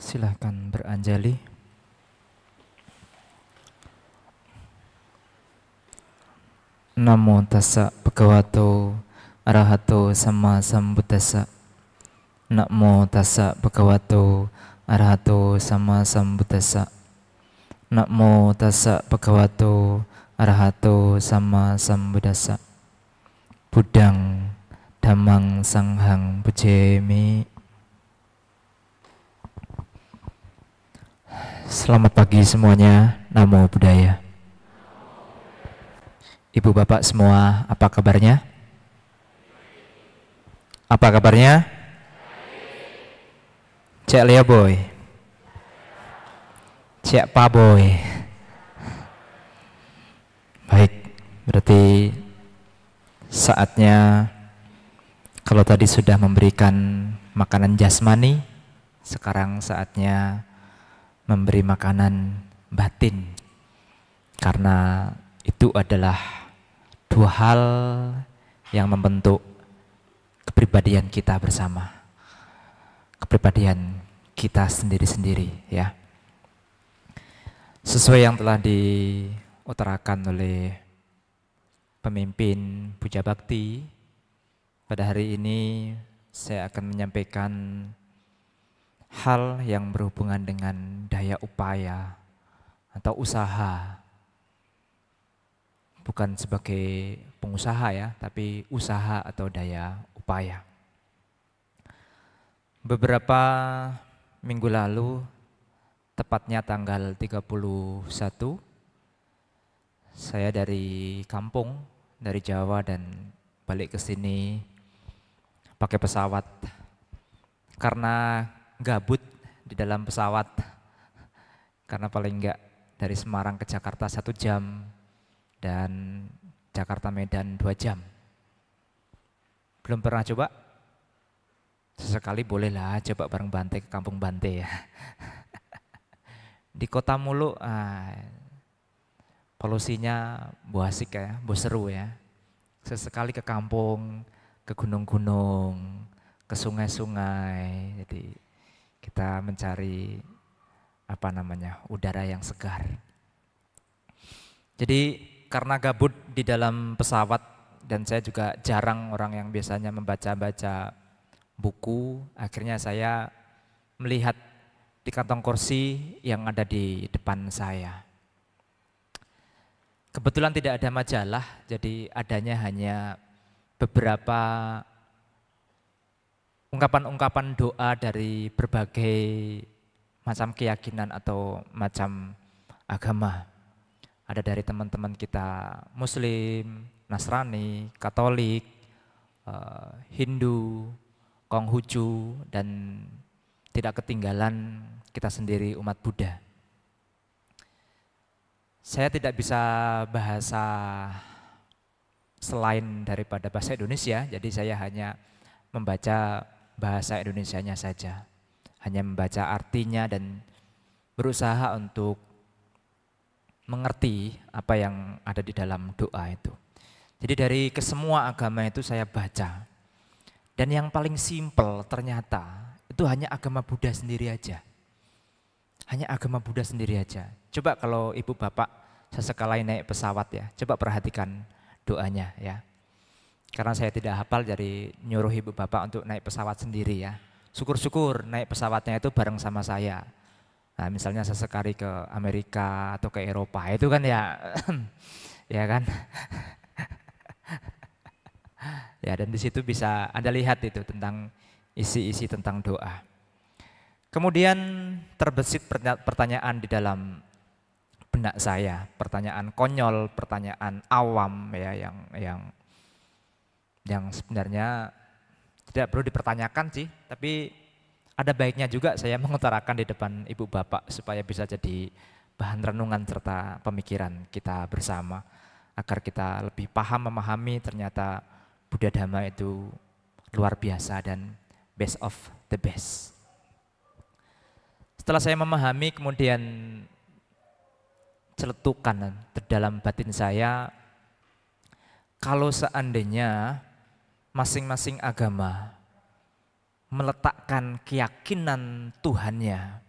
Silahkan beranjali. Namo tassa bhagavato arahato sama sambuddhassa. Namo tassa bhagavato arahato sama sambuddhassa. Namo tassa bhagavato arahato sama sambuddhassa. Budang damang sanghang bujemi. Selamat pagi semuanya, Namo Buddhaya. Ibu bapak semua, apa kabarnya? Apa kabarnya? Cek Lia Boy. Cek Pa Boy. Baik, berarti saatnya kalau tadi sudah memberikan makanan jasmani, sekarang saatnya memberi makanan batin karena itu adalah dua hal yang membentuk kepribadian kita bersama kepribadian kita sendiri-sendiri ya sesuai yang telah diutarakan oleh pemimpin Puja Bakti pada hari ini saya akan menyampaikan hal yang berhubungan dengan daya upaya atau usaha. Bukan sebagai pengusaha ya, tapi usaha atau daya upaya. Beberapa minggu lalu, tepatnya tanggal 31, saya dari kampung, dari Jawa dan balik ke sini pakai pesawat. Karena gabut di dalam pesawat karena paling enggak dari Semarang ke Jakarta satu jam dan Jakarta Medan dua jam. Belum pernah coba? Sesekali bolehlah coba bareng Bante ke kampung Bante ya. di kota mulu ah, polusinya buasik ya, bu seru ya. Sesekali ke kampung, ke gunung-gunung, ke sungai-sungai. Jadi kita mencari apa namanya udara yang segar. Jadi karena gabut di dalam pesawat dan saya juga jarang orang yang biasanya membaca-baca buku, akhirnya saya melihat di kantong kursi yang ada di depan saya. Kebetulan tidak ada majalah, jadi adanya hanya beberapa ungkapan-ungkapan doa dari berbagai macam keyakinan atau macam agama. Ada dari teman-teman kita Muslim, Nasrani, Katolik, eh, Hindu, Konghucu, dan tidak ketinggalan kita sendiri umat Buddha. Saya tidak bisa bahasa selain daripada bahasa Indonesia, jadi saya hanya membaca bahasa Indonesianya saja. Hanya membaca artinya dan berusaha untuk mengerti apa yang ada di dalam doa itu. Jadi dari kesemua agama itu saya baca. Dan yang paling simple ternyata itu hanya agama Buddha sendiri aja. Hanya agama Buddha sendiri aja. Coba kalau ibu bapak sesekali naik pesawat ya, coba perhatikan doanya ya. Karena saya tidak hafal dari nyuruh ibu bapak untuk naik pesawat sendiri ya. Syukur-syukur naik pesawatnya itu bareng sama saya. Nah, misalnya sesekali ke Amerika atau ke Eropa itu kan ya ya kan. ya dan di situ bisa Anda lihat itu tentang isi-isi tentang doa. Kemudian terbesit pertanyaan di dalam benak saya, pertanyaan konyol, pertanyaan awam ya yang yang yang sebenarnya tidak perlu dipertanyakan sih, tapi ada baiknya juga saya mengutarakan di depan ibu bapak supaya bisa jadi bahan renungan serta pemikiran kita bersama agar kita lebih paham memahami ternyata Buddha Dhamma itu luar biasa dan best of the best. Setelah saya memahami kemudian celetukan dalam batin saya kalau seandainya masing-masing agama meletakkan keyakinan Tuhannya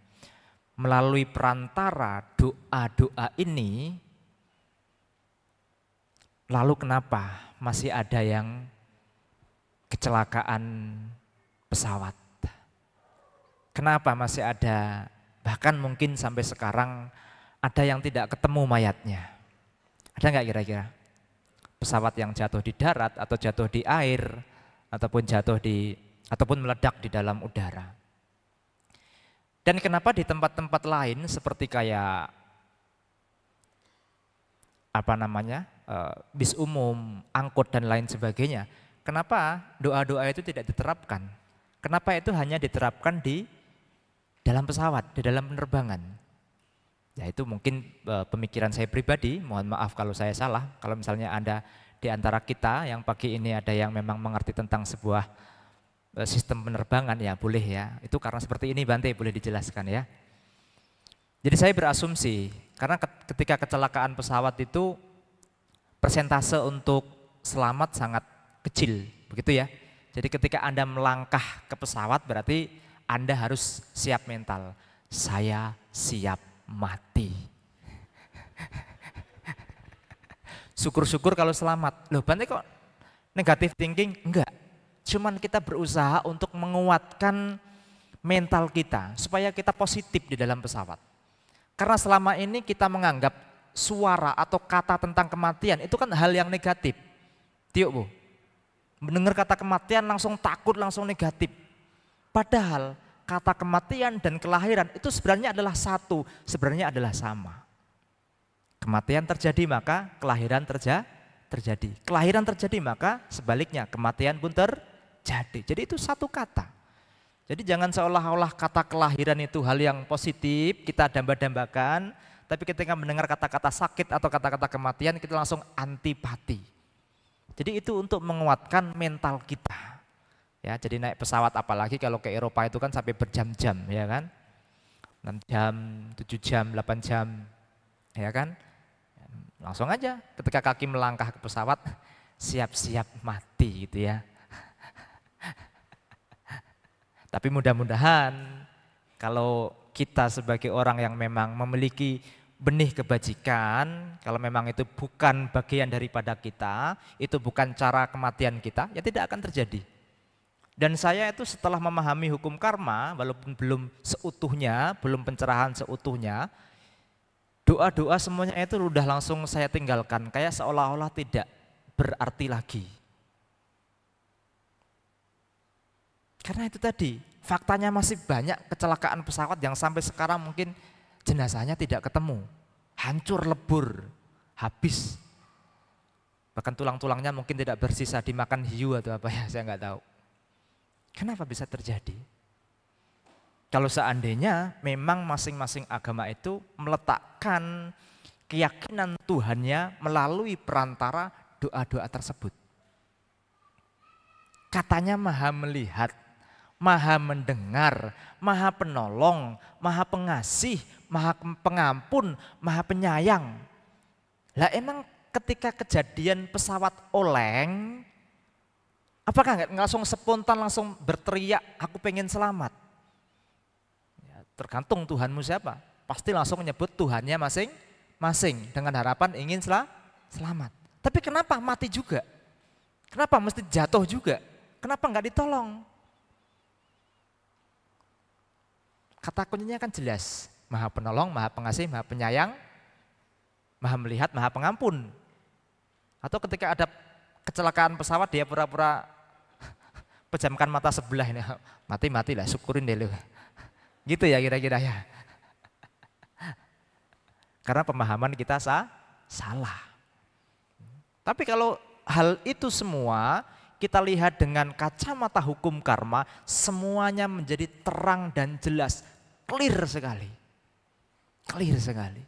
melalui perantara doa-doa ini lalu kenapa masih ada yang kecelakaan pesawat kenapa masih ada bahkan mungkin sampai sekarang ada yang tidak ketemu mayatnya ada nggak kira-kira pesawat yang jatuh di darat atau jatuh di air ataupun jatuh di ataupun meledak di dalam udara. Dan kenapa di tempat-tempat lain seperti kayak apa namanya eh, bis umum, angkot dan lain sebagainya, kenapa doa-doa itu tidak diterapkan? Kenapa itu hanya diterapkan di dalam pesawat, di dalam penerbangan? Ya itu mungkin eh, pemikiran saya pribadi, mohon maaf kalau saya salah. Kalau misalnya Anda di antara kita yang pagi ini ada yang memang mengerti tentang sebuah eh, sistem penerbangan ya boleh ya. Itu karena seperti ini Bante boleh dijelaskan ya. Jadi saya berasumsi karena ketika kecelakaan pesawat itu persentase untuk selamat sangat kecil, begitu ya. Jadi ketika Anda melangkah ke pesawat berarti Anda harus siap mental. Saya siap mati. Syukur-syukur kalau selamat. Loh, berarti kok negatif thinking? Enggak. Cuman kita berusaha untuk menguatkan mental kita supaya kita positif di dalam pesawat. Karena selama ini kita menganggap suara atau kata tentang kematian itu kan hal yang negatif. Tio Bu, mendengar kata kematian langsung takut, langsung negatif. Padahal kata kematian dan kelahiran itu sebenarnya adalah satu, sebenarnya adalah sama. Kematian terjadi maka kelahiran terja, terjadi. Kelahiran terjadi maka sebaliknya kematian pun terjadi. Jadi itu satu kata. Jadi jangan seolah-olah kata kelahiran itu hal yang positif, kita damba-dambakan, tapi ketika mendengar kata-kata sakit atau kata-kata kematian kita langsung antipati. Jadi itu untuk menguatkan mental kita Ya, jadi naik pesawat apalagi kalau ke Eropa itu kan sampai berjam-jam ya kan. 6 jam, 7 jam, 8 jam ya kan. Langsung aja ketika kaki melangkah ke pesawat siap-siap mati gitu ya. Tapi mudah-mudahan kalau kita sebagai orang yang memang memiliki benih kebajikan, kalau memang itu bukan bagian daripada kita, itu bukan cara kematian kita, ya tidak akan terjadi. Dan saya itu setelah memahami hukum karma, walaupun belum seutuhnya, belum pencerahan seutuhnya, doa-doa semuanya itu sudah langsung saya tinggalkan, kayak seolah-olah tidak berarti lagi. Karena itu tadi, faktanya masih banyak kecelakaan pesawat yang sampai sekarang mungkin jenazahnya tidak ketemu. Hancur lebur, habis. Bahkan tulang-tulangnya mungkin tidak bersisa dimakan hiu atau apa ya, saya nggak tahu. Kenapa bisa terjadi? Kalau seandainya memang masing-masing agama itu meletakkan keyakinan Tuhannya melalui perantara doa-doa tersebut. Katanya maha melihat, maha mendengar, maha penolong, maha pengasih, maha pengampun, maha penyayang. Lah emang ketika kejadian pesawat oleng, Apakah nggak langsung spontan langsung berteriak aku pengen selamat? Ya, tergantung Tuhanmu siapa. Pasti langsung menyebut Tuhannya masing-masing dengan harapan ingin sel selamat. Tapi kenapa mati juga? Kenapa mesti jatuh juga? Kenapa nggak ditolong? Kata kuncinya kan jelas. Maha penolong, maha pengasih, maha penyayang, maha melihat, maha pengampun. Atau ketika ada kecelakaan pesawat dia pura-pura pejamkan mata sebelah ini mati-mati lah syukurin deh lu gitu ya kira-kira ya karena pemahaman kita sa salah tapi kalau hal itu semua kita lihat dengan kacamata hukum karma semuanya menjadi terang dan jelas clear sekali clear sekali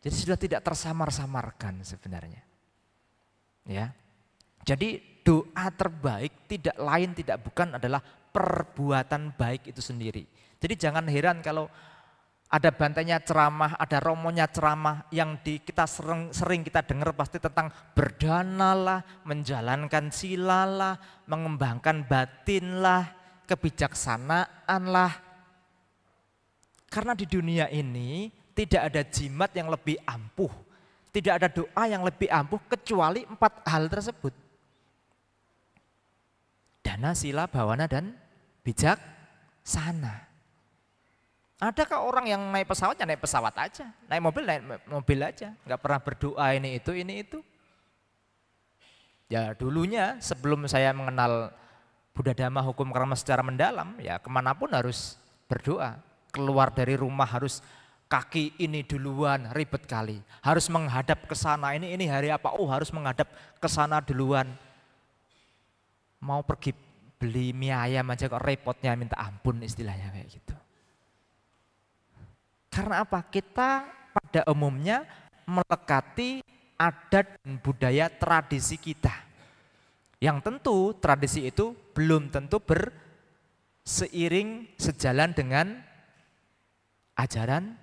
jadi sudah tidak tersamar-samarkan sebenarnya Ya. Jadi doa terbaik tidak lain tidak bukan adalah perbuatan baik itu sendiri. Jadi jangan heran kalau ada bantainya ceramah, ada romonya ceramah yang di, kita sering, sering kita dengar pasti tentang berdanalah, menjalankan silalah, mengembangkan batinlah, kebijaksanaanlah. Karena di dunia ini tidak ada jimat yang lebih ampuh tidak ada doa yang lebih ampuh kecuali empat hal tersebut. Dana, sila, bawana, dan bijak sana. Adakah orang yang naik ya naik pesawat aja, naik mobil naik mobil aja, Enggak pernah berdoa ini itu ini itu. Ya dulunya sebelum saya mengenal Buddha Dhamma hukum karma secara mendalam, ya kemanapun harus berdoa. Keluar dari rumah harus kaki ini duluan ribet kali. Harus menghadap ke sana. Ini ini hari apa? Oh, harus menghadap ke sana duluan. Mau pergi beli mie ayam aja kok repotnya minta ampun istilahnya kayak gitu. Karena apa? Kita pada umumnya melekati adat dan budaya tradisi kita. Yang tentu tradisi itu belum tentu berseiring sejalan dengan ajaran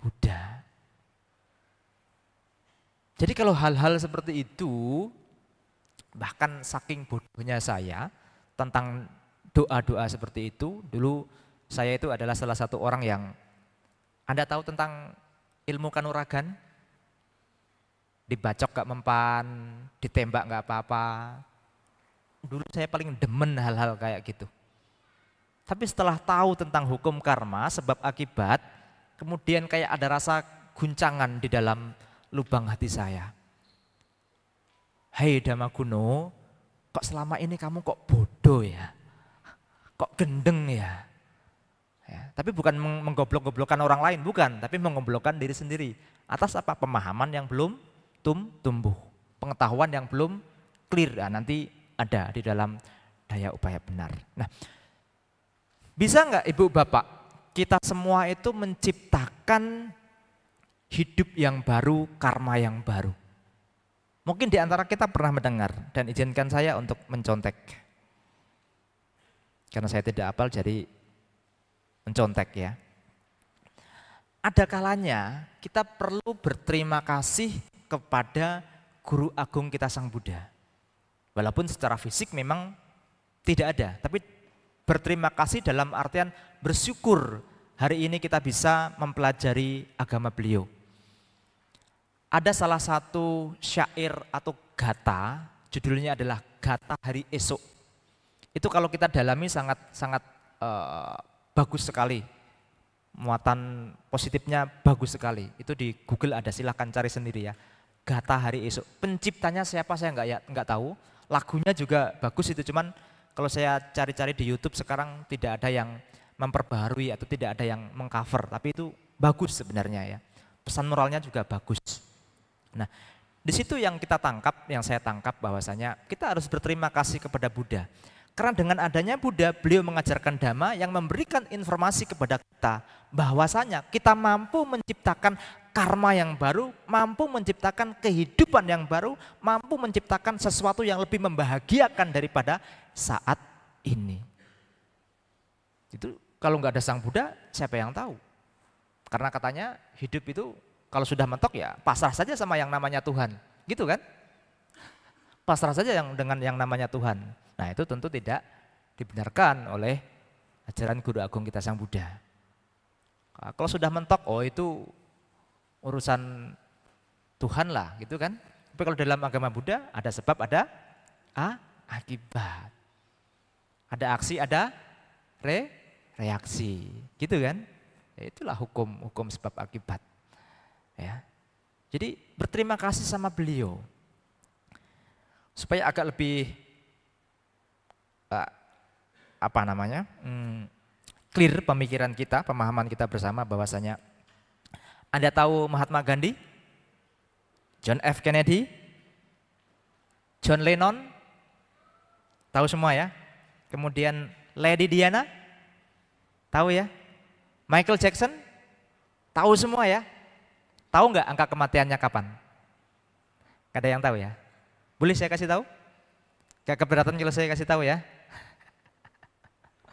Buddha. Jadi kalau hal-hal seperti itu, bahkan saking bodohnya saya tentang doa-doa seperti itu, dulu saya itu adalah salah satu orang yang, Anda tahu tentang ilmu kanuragan? Dibacok gak mempan, ditembak gak apa-apa. Dulu saya paling demen hal-hal kayak gitu. Tapi setelah tahu tentang hukum karma, sebab akibat, kemudian kayak ada rasa guncangan di dalam lubang hati saya. Hei Damaguno, kok selama ini kamu kok bodoh ya? Kok gendeng ya? ya tapi bukan menggoblok-goblokkan orang lain, bukan. Tapi menggoblokkan diri sendiri. Atas apa? Pemahaman yang belum tum tumbuh. Pengetahuan yang belum clear. Nah, nanti ada di dalam daya upaya benar. Nah, bisa nggak ibu bapak kita semua itu menciptakan hidup yang baru, karma yang baru. Mungkin di antara kita pernah mendengar dan izinkan saya untuk mencontek. Karena saya tidak apal jadi mencontek ya. Ada kalanya kita perlu berterima kasih kepada guru agung kita Sang Buddha. Walaupun secara fisik memang tidak ada, tapi berterima kasih dalam artian bersyukur hari ini kita bisa mempelajari agama beliau. Ada salah satu syair atau gata, judulnya adalah Gata Hari Esok. Itu kalau kita dalami sangat sangat uh, bagus sekali. Muatan positifnya bagus sekali. Itu di Google ada, silahkan cari sendiri ya. Gata Hari Esok. Penciptanya siapa saya nggak ya, nggak tahu. Lagunya juga bagus itu cuman kalau saya cari-cari di YouTube sekarang tidak ada yang memperbarui atau tidak ada yang mengcover, tapi itu bagus sebenarnya ya. Pesan moralnya juga bagus. Nah, di situ yang kita tangkap, yang saya tangkap bahwasanya kita harus berterima kasih kepada Buddha. Karena dengan adanya Buddha, beliau mengajarkan dhamma yang memberikan informasi kepada kita bahwasanya kita mampu menciptakan karma yang baru, mampu menciptakan kehidupan yang baru, mampu menciptakan sesuatu yang lebih membahagiakan daripada saat ini. Itu kalau nggak ada sang Buddha, siapa yang tahu? Karena katanya hidup itu kalau sudah mentok ya pasrah saja sama yang namanya Tuhan. Gitu kan? Pasrah saja yang dengan yang namanya Tuhan. Nah itu tentu tidak dibenarkan oleh ajaran Guru Agung kita Sang Buddha. Nah, kalau sudah mentok, oh itu urusan Tuhan lah gitu kan. Tapi kalau dalam agama Buddha ada sebab, ada a akibat. Ada aksi, ada re, reaksi. Gitu kan? Ya, itulah hukum hukum sebab akibat. Ya. Jadi berterima kasih sama beliau. Supaya agak lebih uh, apa namanya? Hmm, clear pemikiran kita, pemahaman kita bersama bahwasanya Anda tahu Mahatma Gandhi? John F Kennedy? John Lennon? Tahu semua ya? Kemudian Lady Diana? Tahu ya? Michael Jackson? Tahu semua ya? Tahu nggak angka kematiannya kapan? Gak ada yang tahu ya? Boleh saya kasih tahu? Gak keberatan kalau saya kasih tahu ya?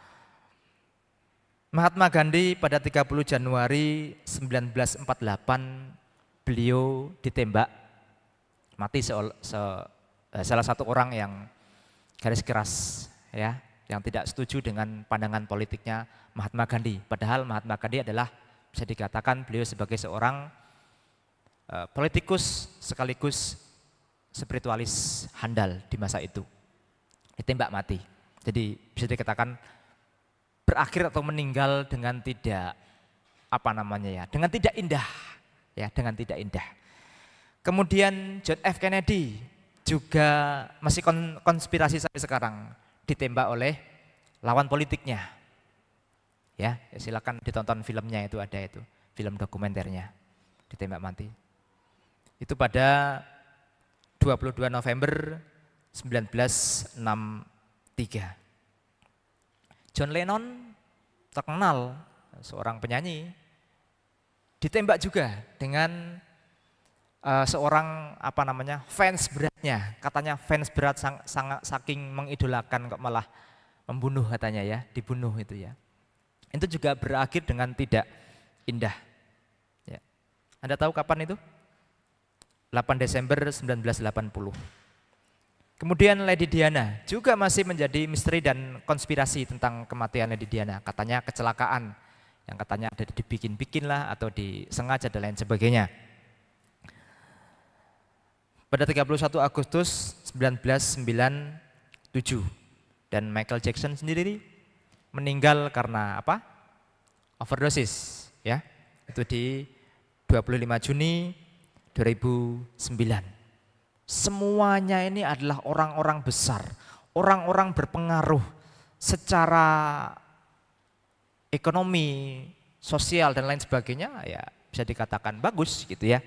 Mahatma Gandhi pada 30 Januari 1948 beliau ditembak mati se se eh, salah satu orang yang garis keras ya yang tidak setuju dengan pandangan politiknya Mahatma Gandhi. Padahal Mahatma Gandhi adalah bisa dikatakan beliau sebagai seorang uh, politikus sekaligus spiritualis handal di masa itu. Ditembak mati. Jadi bisa dikatakan berakhir atau meninggal dengan tidak apa namanya ya, dengan tidak indah ya, dengan tidak indah. Kemudian John F Kennedy juga masih konspirasi sampai sekarang ditembak oleh lawan politiknya. Ya, silakan ditonton filmnya itu ada itu, film dokumenternya. Ditembak mati. Itu pada 22 November 1963. John Lennon terkenal seorang penyanyi ditembak juga dengan uh, seorang apa namanya fans beratnya, katanya fans berat sang, sang, saking mengidolakan kok malah membunuh katanya ya, dibunuh itu ya. Itu juga berakhir dengan tidak indah. Ya. Anda tahu kapan itu? 8 Desember 1980. Kemudian Lady Diana juga masih menjadi misteri dan konspirasi tentang kematian Lady Diana. Katanya kecelakaan yang katanya ada dibikin-bikin lah atau disengaja dan lain sebagainya pada 31 Agustus 1997 dan Michael Jackson sendiri meninggal karena apa? Overdosis ya. Itu di 25 Juni 2009. Semuanya ini adalah orang-orang besar, orang-orang berpengaruh secara ekonomi, sosial dan lain sebagainya ya bisa dikatakan bagus gitu ya.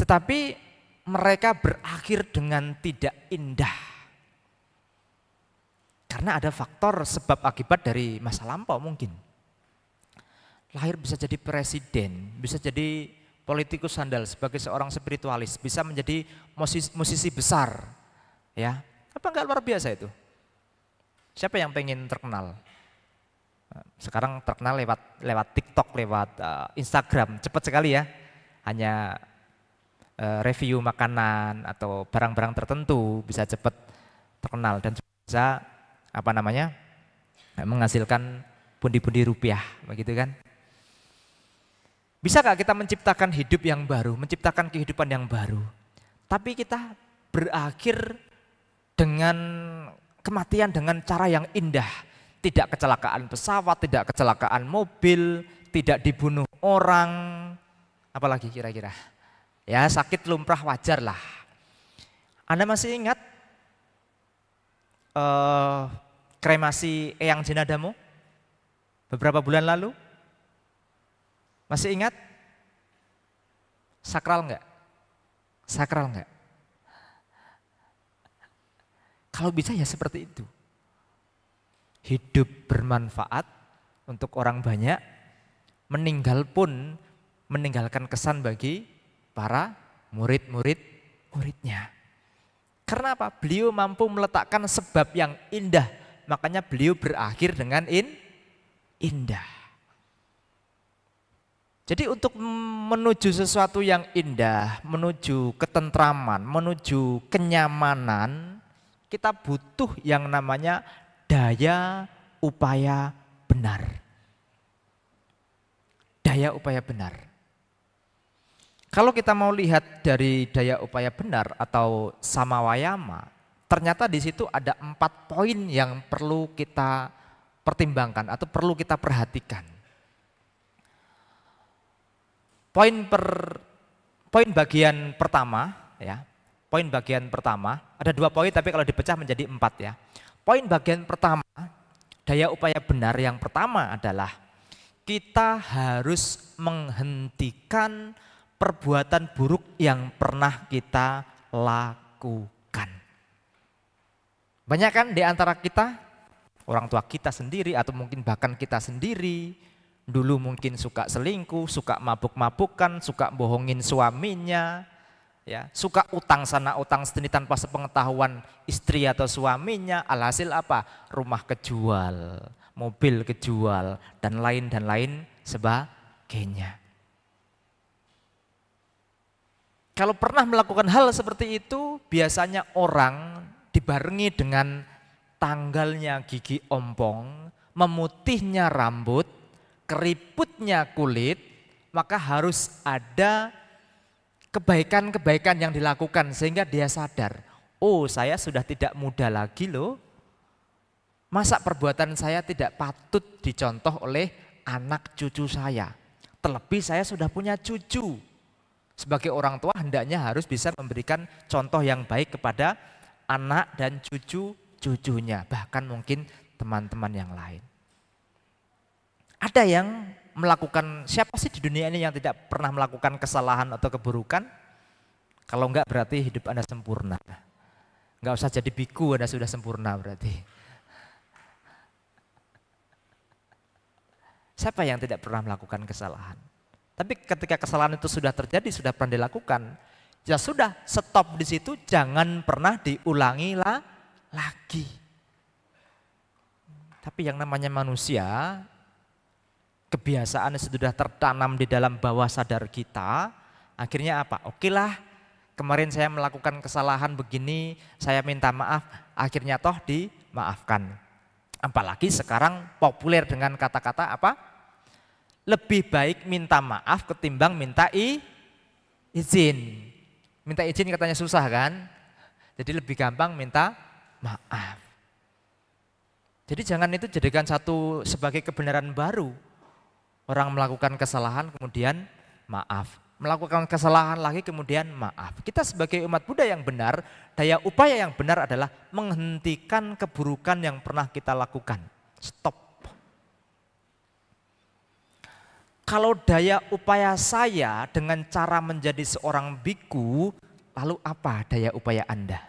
Tetapi mereka berakhir dengan tidak indah. Karena ada faktor sebab akibat dari masa lampau mungkin. Lahir bisa jadi presiden, bisa jadi politikus sandal sebagai seorang spiritualis, bisa menjadi musisi, musisi besar. Ya, apa enggak luar biasa itu? Siapa yang pengen terkenal? Sekarang terkenal lewat lewat TikTok, lewat uh, Instagram, cepat sekali ya. Hanya Eh, review makanan atau barang-barang tertentu bisa cepat terkenal dan bisa apa namanya menghasilkan pundi-pundi rupiah begitu kan bisa gak kita menciptakan hidup yang baru menciptakan kehidupan yang baru tapi kita berakhir dengan kematian dengan cara yang indah tidak kecelakaan pesawat tidak kecelakaan mobil tidak dibunuh orang apalagi kira-kira Ya sakit lumrah wajar lah. Anda masih ingat uh, kremasi Eyang Jenadamu beberapa bulan lalu? Masih ingat? Sakral enggak? Sakral enggak? Kalau bisa ya seperti itu. Hidup bermanfaat untuk orang banyak, meninggal pun meninggalkan kesan bagi para murid-murid muridnya. Karena apa? Beliau mampu meletakkan sebab yang indah. Makanya beliau berakhir dengan in, indah. Jadi untuk menuju sesuatu yang indah, menuju ketentraman, menuju kenyamanan, kita butuh yang namanya daya upaya benar. Daya upaya benar. Kalau kita mau lihat dari daya upaya benar atau sama wayama, ternyata di situ ada empat poin yang perlu kita pertimbangkan atau perlu kita perhatikan. Poin per poin bagian pertama ya, poin bagian pertama ada dua poin tapi kalau dipecah menjadi empat ya. Poin bagian pertama daya upaya benar yang pertama adalah kita harus menghentikan perbuatan buruk yang pernah kita lakukan. Banyak kan di antara kita, orang tua kita sendiri atau mungkin bahkan kita sendiri, dulu mungkin suka selingkuh, suka mabuk-mabukan, suka bohongin suaminya, ya, suka utang sana utang sini tanpa sepengetahuan istri atau suaminya, alhasil apa? Rumah kejual, mobil kejual, dan lain dan lain sebagainya. Kalau pernah melakukan hal seperti itu, biasanya orang dibarengi dengan tanggalnya gigi ompong, memutihnya rambut, keriputnya kulit, maka harus ada kebaikan-kebaikan yang dilakukan sehingga dia sadar, oh saya sudah tidak muda lagi loh. Masa perbuatan saya tidak patut dicontoh oleh anak cucu saya. Terlebih saya sudah punya cucu sebagai orang tua hendaknya harus bisa memberikan contoh yang baik kepada anak dan cucu-cucunya, bahkan mungkin teman-teman yang lain. Ada yang melakukan, siapa sih di dunia ini yang tidak pernah melakukan kesalahan atau keburukan? Kalau enggak berarti hidup Anda sempurna. Enggak usah jadi biku, Anda sudah sempurna berarti. Siapa yang tidak pernah melakukan kesalahan? Tapi ketika kesalahan itu sudah terjadi, sudah pernah dilakukan, ya sudah stop di situ, jangan pernah diulangi lagi. Tapi yang namanya manusia, kebiasaan yang sudah tertanam di dalam bawah sadar kita, akhirnya apa? Oke lah, kemarin saya melakukan kesalahan begini, saya minta maaf, akhirnya toh dimaafkan. Apalagi sekarang populer dengan kata-kata apa? lebih baik minta maaf ketimbang minta izin. Minta izin katanya susah kan? Jadi lebih gampang minta maaf. Jadi jangan itu jadikan satu sebagai kebenaran baru. Orang melakukan kesalahan kemudian maaf. Melakukan kesalahan lagi kemudian maaf. Kita sebagai umat Buddha yang benar, daya upaya yang benar adalah menghentikan keburukan yang pernah kita lakukan. Stop kalau daya upaya saya dengan cara menjadi seorang biku, lalu apa daya upaya Anda?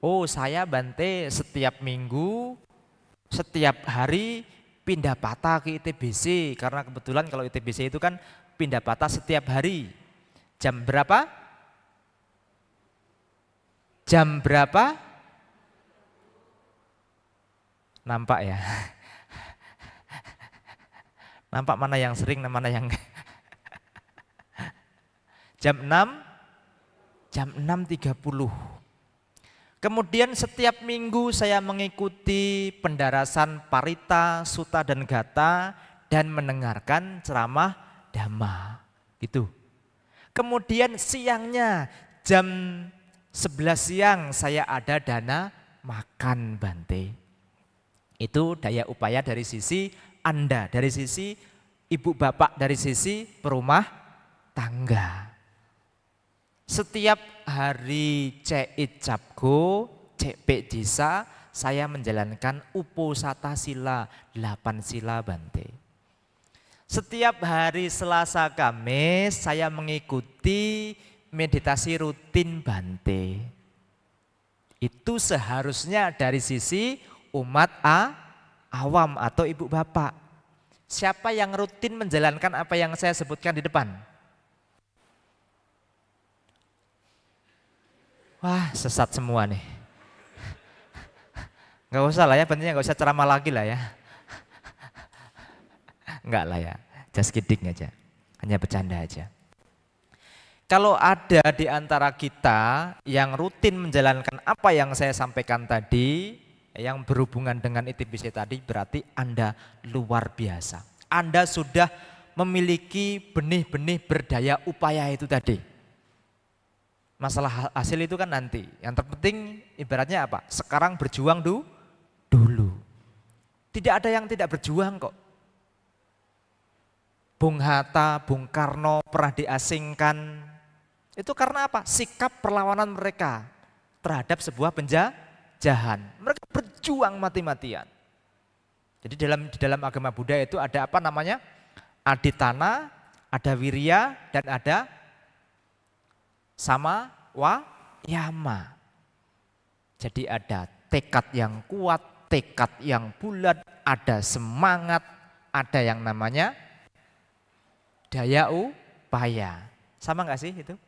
Oh, saya Bante setiap minggu, setiap hari pindah patah ke ITBC karena kebetulan kalau ITBC itu kan pindah patah setiap hari. Jam berapa? Jam berapa? Nampak ya. Nampak mana yang sering dan mana yang Jam 6 jam 6.30. Kemudian setiap minggu saya mengikuti pendarasan parita, suta dan gata dan mendengarkan ceramah dhamma. Gitu. Kemudian siangnya jam 11 siang saya ada dana makan Bante. Itu daya upaya dari sisi anda, dari sisi ibu bapak, dari sisi perumah tangga. Setiap hari ceit Capgo, CP Disa, saya menjalankan uposata sila, delapan sila Bante. Setiap hari Selasa Kamis saya mengikuti meditasi rutin Bante. Itu seharusnya dari sisi umat A awam atau ibu bapak. Siapa yang rutin menjalankan apa yang saya sebutkan di depan? Wah sesat semua nih. Gak usah lah ya, pentingnya gak usah ceramah lagi lah ya. Enggak lah ya, just kidding aja. Hanya bercanda aja. Kalau ada di antara kita yang rutin menjalankan apa yang saya sampaikan tadi, yang berhubungan dengan ITBC tadi berarti Anda luar biasa. Anda sudah memiliki benih-benih berdaya upaya itu tadi. Masalah hasil itu kan nanti. Yang terpenting ibaratnya apa? Sekarang berjuang dulu dulu. Tidak ada yang tidak berjuang kok. Bung Hatta, Bung Karno pernah diasingkan. Itu karena apa? Sikap perlawanan mereka terhadap sebuah penjajahan. Mereka ber berjuang mati-matian. Jadi dalam di dalam agama Buddha itu ada apa namanya? Aditana, ada wirya dan ada sama wa yama. Jadi ada tekad yang kuat, tekad yang bulat, ada semangat, ada yang namanya daya upaya. Sama nggak sih itu?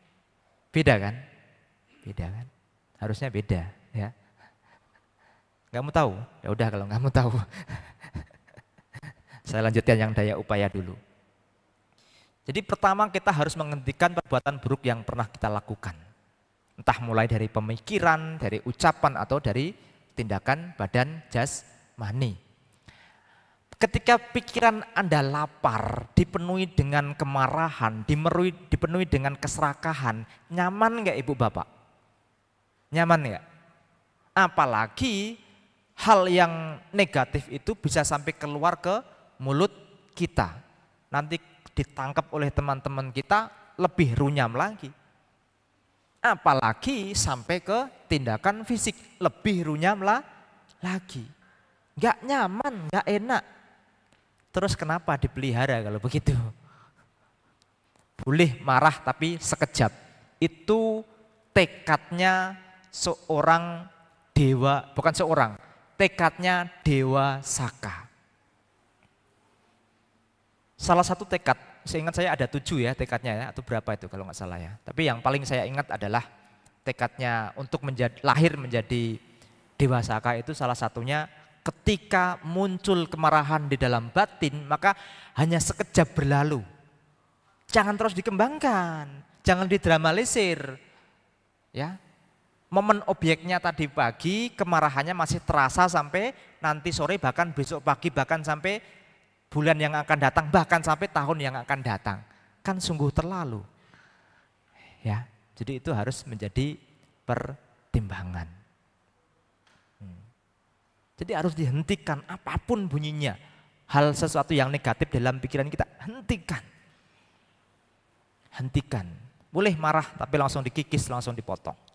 Beda kan? Beda kan? Harusnya beda ya. Gak mau tahu? Ya udah kalau nggak mau tahu. Saya lanjutkan yang daya upaya dulu. Jadi pertama kita harus menghentikan perbuatan buruk yang pernah kita lakukan. Entah mulai dari pemikiran, dari ucapan, atau dari tindakan badan jas jasmani. Ketika pikiran Anda lapar, dipenuhi dengan kemarahan, dimerui, dipenuhi dengan keserakahan, nyaman nggak Ibu Bapak? Nyaman ya Apalagi hal yang negatif itu bisa sampai keluar ke mulut kita. Nanti ditangkap oleh teman-teman kita lebih runyam lagi. Apalagi sampai ke tindakan fisik lebih runyam lah lagi. Gak nyaman, gak enak. Terus kenapa dipelihara kalau begitu? Boleh marah tapi sekejap. Itu tekadnya seorang dewa, bukan seorang, tekadnya Dewa Saka. Salah satu tekad, seingat saya ada tujuh ya tekadnya ya, atau berapa itu kalau nggak salah ya. Tapi yang paling saya ingat adalah tekadnya untuk menjadi, lahir menjadi Dewa Saka itu salah satunya ketika muncul kemarahan di dalam batin maka hanya sekejap berlalu. Jangan terus dikembangkan, jangan diteramalisir, Ya, momen objeknya tadi pagi kemarahannya masih terasa sampai nanti sore bahkan besok pagi bahkan sampai bulan yang akan datang bahkan sampai tahun yang akan datang kan sungguh terlalu ya jadi itu harus menjadi pertimbangan hmm. jadi harus dihentikan apapun bunyinya hal sesuatu yang negatif dalam pikiran kita hentikan hentikan boleh marah tapi langsung dikikis langsung dipotong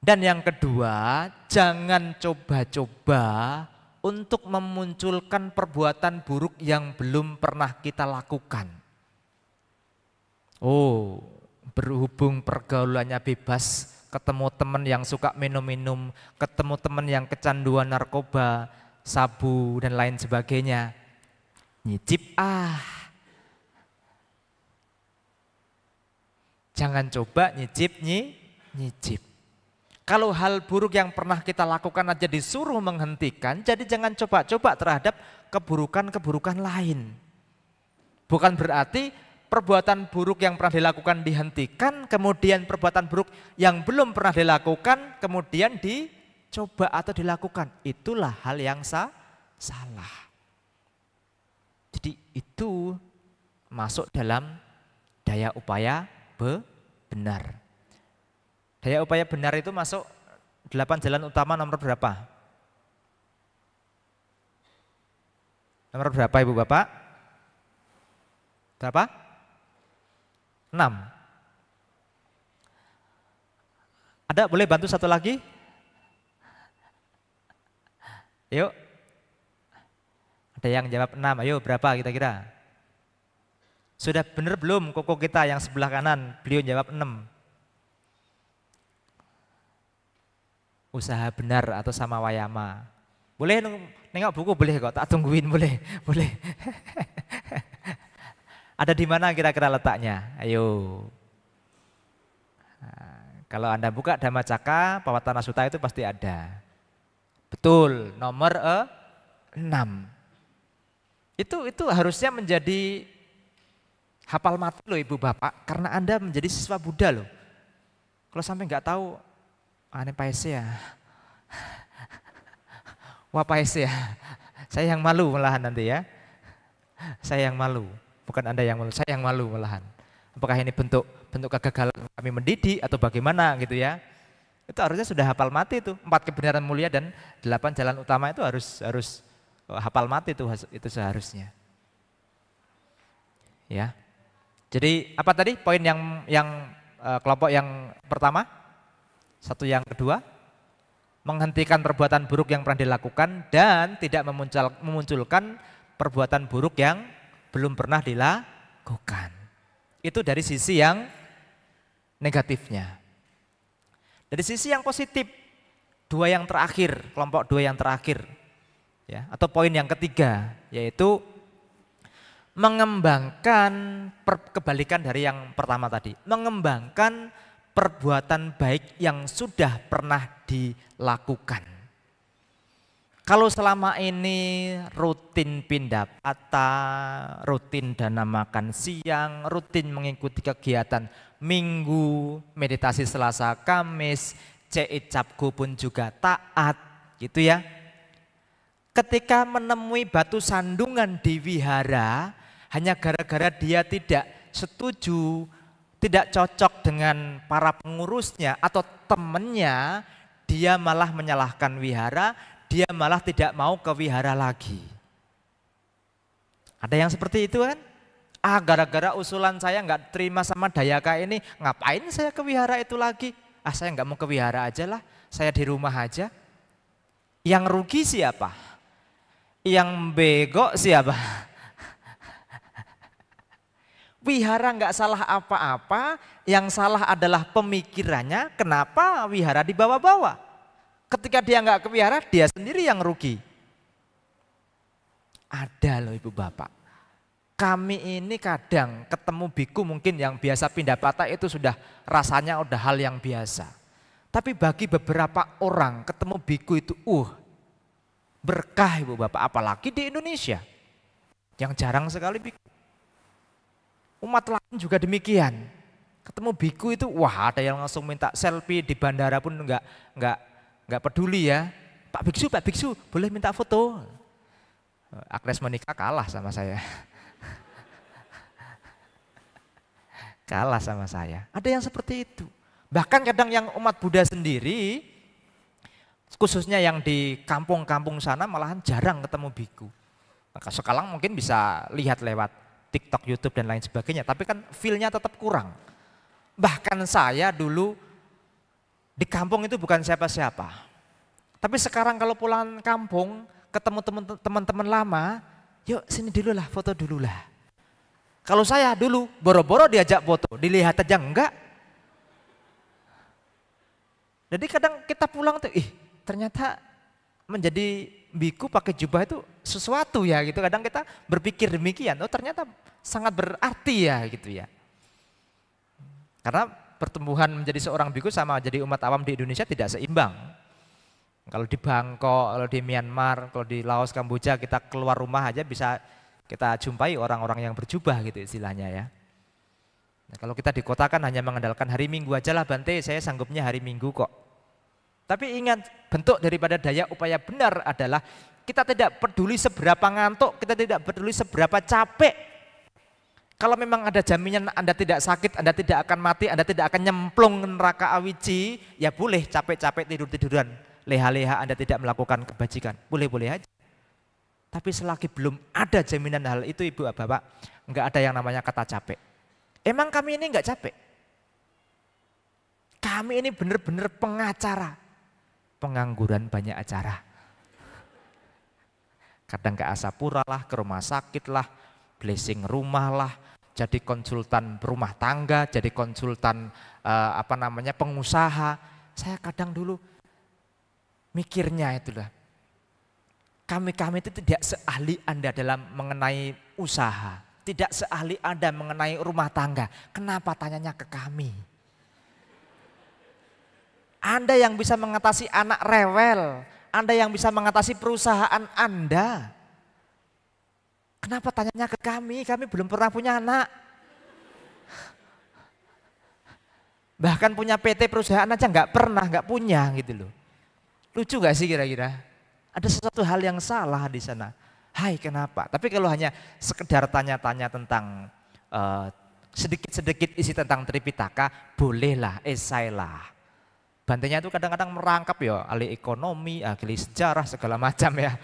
dan yang kedua, jangan coba-coba untuk memunculkan perbuatan buruk yang belum pernah kita lakukan. Oh, berhubung pergaulannya bebas, ketemu teman yang suka minum-minum, ketemu teman yang kecanduan narkoba, sabu, dan lain sebagainya. Nyicip ah. Jangan coba nyicip, nyi, nyicip. Kalau hal buruk yang pernah kita lakukan aja disuruh menghentikan, jadi jangan coba-coba terhadap keburukan-keburukan lain. Bukan berarti perbuatan buruk yang pernah dilakukan dihentikan, kemudian perbuatan buruk yang belum pernah dilakukan, kemudian dicoba atau dilakukan. Itulah hal yang sa salah. Jadi itu masuk dalam daya upaya benar. Daya upaya benar itu masuk delapan jalan utama nomor berapa? Nomor berapa Ibu Bapak? Berapa? Enam. Ada boleh bantu satu lagi? Yuk. Ada yang jawab enam? ayo berapa kita kira Sudah benar belum koko kita yang sebelah kanan? Beliau jawab enam. usaha benar atau sama wayama. Boleh nengok buku boleh kok, tak tungguin boleh, boleh. Ada di mana kira-kira letaknya? Ayo. kalau Anda buka Damacaka, Pawatana Suta itu pasti ada. Betul, nomor e 6. Itu itu harusnya menjadi hafal mati loh Ibu Bapak karena Anda menjadi siswa Buddha loh. Kalau sampai nggak tahu Ane paes ya. Wah paes ya. Saya yang malu melahan nanti ya. Saya yang malu, bukan Anda yang malu, saya yang malu melahan. Apakah ini bentuk bentuk kegagalan kami mendidik atau bagaimana gitu ya? Itu harusnya sudah hafal mati itu. Empat kebenaran mulia dan delapan jalan utama itu harus harus oh, hafal mati itu itu seharusnya. Ya. Jadi apa tadi poin yang yang eh, kelompok yang pertama? Satu yang kedua, menghentikan perbuatan buruk yang pernah dilakukan dan tidak memunculkan perbuatan buruk yang belum pernah dilakukan. Itu dari sisi yang negatifnya. Dari sisi yang positif, dua yang terakhir, kelompok dua yang terakhir, ya, atau poin yang ketiga, yaitu mengembangkan kebalikan dari yang pertama tadi, mengembangkan perbuatan baik yang sudah pernah dilakukan. Kalau selama ini rutin pindah kata, rutin dana makan siang, rutin mengikuti kegiatan minggu, meditasi Selasa, Kamis, CI Capku pun juga taat gitu ya. Ketika menemui batu sandungan di wihara, hanya gara-gara dia tidak setuju tidak cocok dengan para pengurusnya atau temennya, dia malah menyalahkan wihara, dia malah tidak mau ke wihara lagi. Ada yang seperti itu kan? Ah gara-gara usulan saya nggak terima sama dayaka ini, ngapain saya ke wihara itu lagi? Ah saya nggak mau ke wihara aja lah, saya di rumah aja. Yang rugi siapa? Yang bego siapa? Wihara nggak salah apa-apa, yang salah adalah pemikirannya. Kenapa wihara dibawa-bawa? Ketika dia nggak ke wihara, dia sendiri yang rugi. Ada loh ibu bapak. Kami ini kadang ketemu biku mungkin yang biasa pindah patah itu sudah rasanya udah hal yang biasa. Tapi bagi beberapa orang ketemu biku itu uh berkah ibu bapak apalagi di Indonesia yang jarang sekali biku. Umat lain juga demikian. Ketemu biku itu, wah ada yang langsung minta selfie di bandara pun enggak, enggak, enggak peduli ya. Pak Biksu, Pak Biksu, boleh minta foto? Agnes menikah kalah sama saya. kalah sama saya. Ada yang seperti itu. Bahkan kadang yang umat Buddha sendiri, khususnya yang di kampung-kampung sana malahan jarang ketemu biku. Maka sekarang mungkin bisa lihat lewat TikTok, YouTube dan lain sebagainya. Tapi kan feel-nya tetap kurang. Bahkan saya dulu di kampung itu bukan siapa-siapa. Tapi sekarang kalau pulang kampung, ketemu teman-teman lama, yuk sini dulu lah, foto dulu lah. Kalau saya dulu boro-boro diajak foto, dilihat aja enggak. Jadi kadang kita pulang tuh, ih ternyata menjadi biku pakai jubah itu sesuatu ya gitu. Kadang kita berpikir demikian, oh ternyata sangat berarti ya gitu ya. Karena pertumbuhan menjadi seorang biku sama jadi umat awam di Indonesia tidak seimbang. Kalau di Bangkok, kalau di Myanmar, kalau di Laos, Kamboja kita keluar rumah aja bisa kita jumpai orang-orang yang berjubah gitu istilahnya ya. Nah, kalau kita di kota kan hanya mengandalkan hari Minggu aja lah Bante, saya sanggupnya hari Minggu kok. Tapi ingat bentuk daripada daya upaya benar adalah kita tidak peduli seberapa ngantuk, kita tidak peduli seberapa capek. Kalau memang ada jaminan Anda tidak sakit, Anda tidak akan mati, Anda tidak akan nyemplung neraka awici, ya boleh capek-capek tidur-tiduran. Leha-leha Anda tidak melakukan kebajikan, boleh-boleh aja. Tapi selagi belum ada jaminan hal itu Ibu Bapak, enggak ada yang namanya kata capek. Emang kami ini enggak capek? Kami ini benar-benar pengacara, pengangguran banyak acara. Kadang ke Asapura lah, ke rumah sakit lah, blessing rumah lah, jadi konsultan rumah tangga, jadi konsultan eh, apa namanya pengusaha. Saya kadang dulu mikirnya itulah. Kami-kami itu tidak seahli Anda dalam mengenai usaha, tidak seahli Anda mengenai rumah tangga. Kenapa tanyanya ke kami? Anda yang bisa mengatasi anak rewel, Anda yang bisa mengatasi perusahaan Anda. Kenapa tanyanya ke kami? Kami belum pernah punya anak. Bahkan punya PT perusahaan aja nggak pernah, nggak punya gitu loh. Lucu gak sih kira-kira? Ada sesuatu hal yang salah di sana. Hai kenapa? Tapi kalau hanya sekedar tanya-tanya tentang eh, sedikit-sedikit uh, isi tentang Tripitaka, bolehlah, esailah. Eh, Bantainya itu kadang-kadang merangkap ya, ahli ekonomi, ahli sejarah, segala macam ya.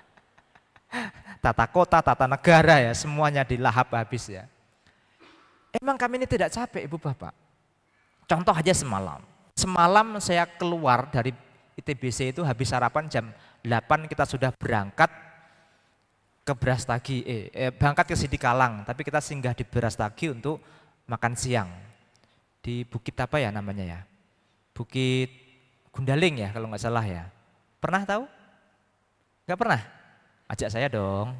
tata kota, tata negara ya, semuanya dilahap habis ya. Emang kami ini tidak capek Ibu Bapak? Contoh aja semalam. Semalam saya keluar dari ITBC itu habis sarapan jam 8 kita sudah berangkat ke Brastagi, eh, eh berangkat ke Sidikalang, tapi kita singgah di Brastagi untuk makan siang di bukit apa ya namanya ya? Bukit Gundaling ya kalau nggak salah ya. Pernah tahu? Nggak pernah? Ajak saya dong.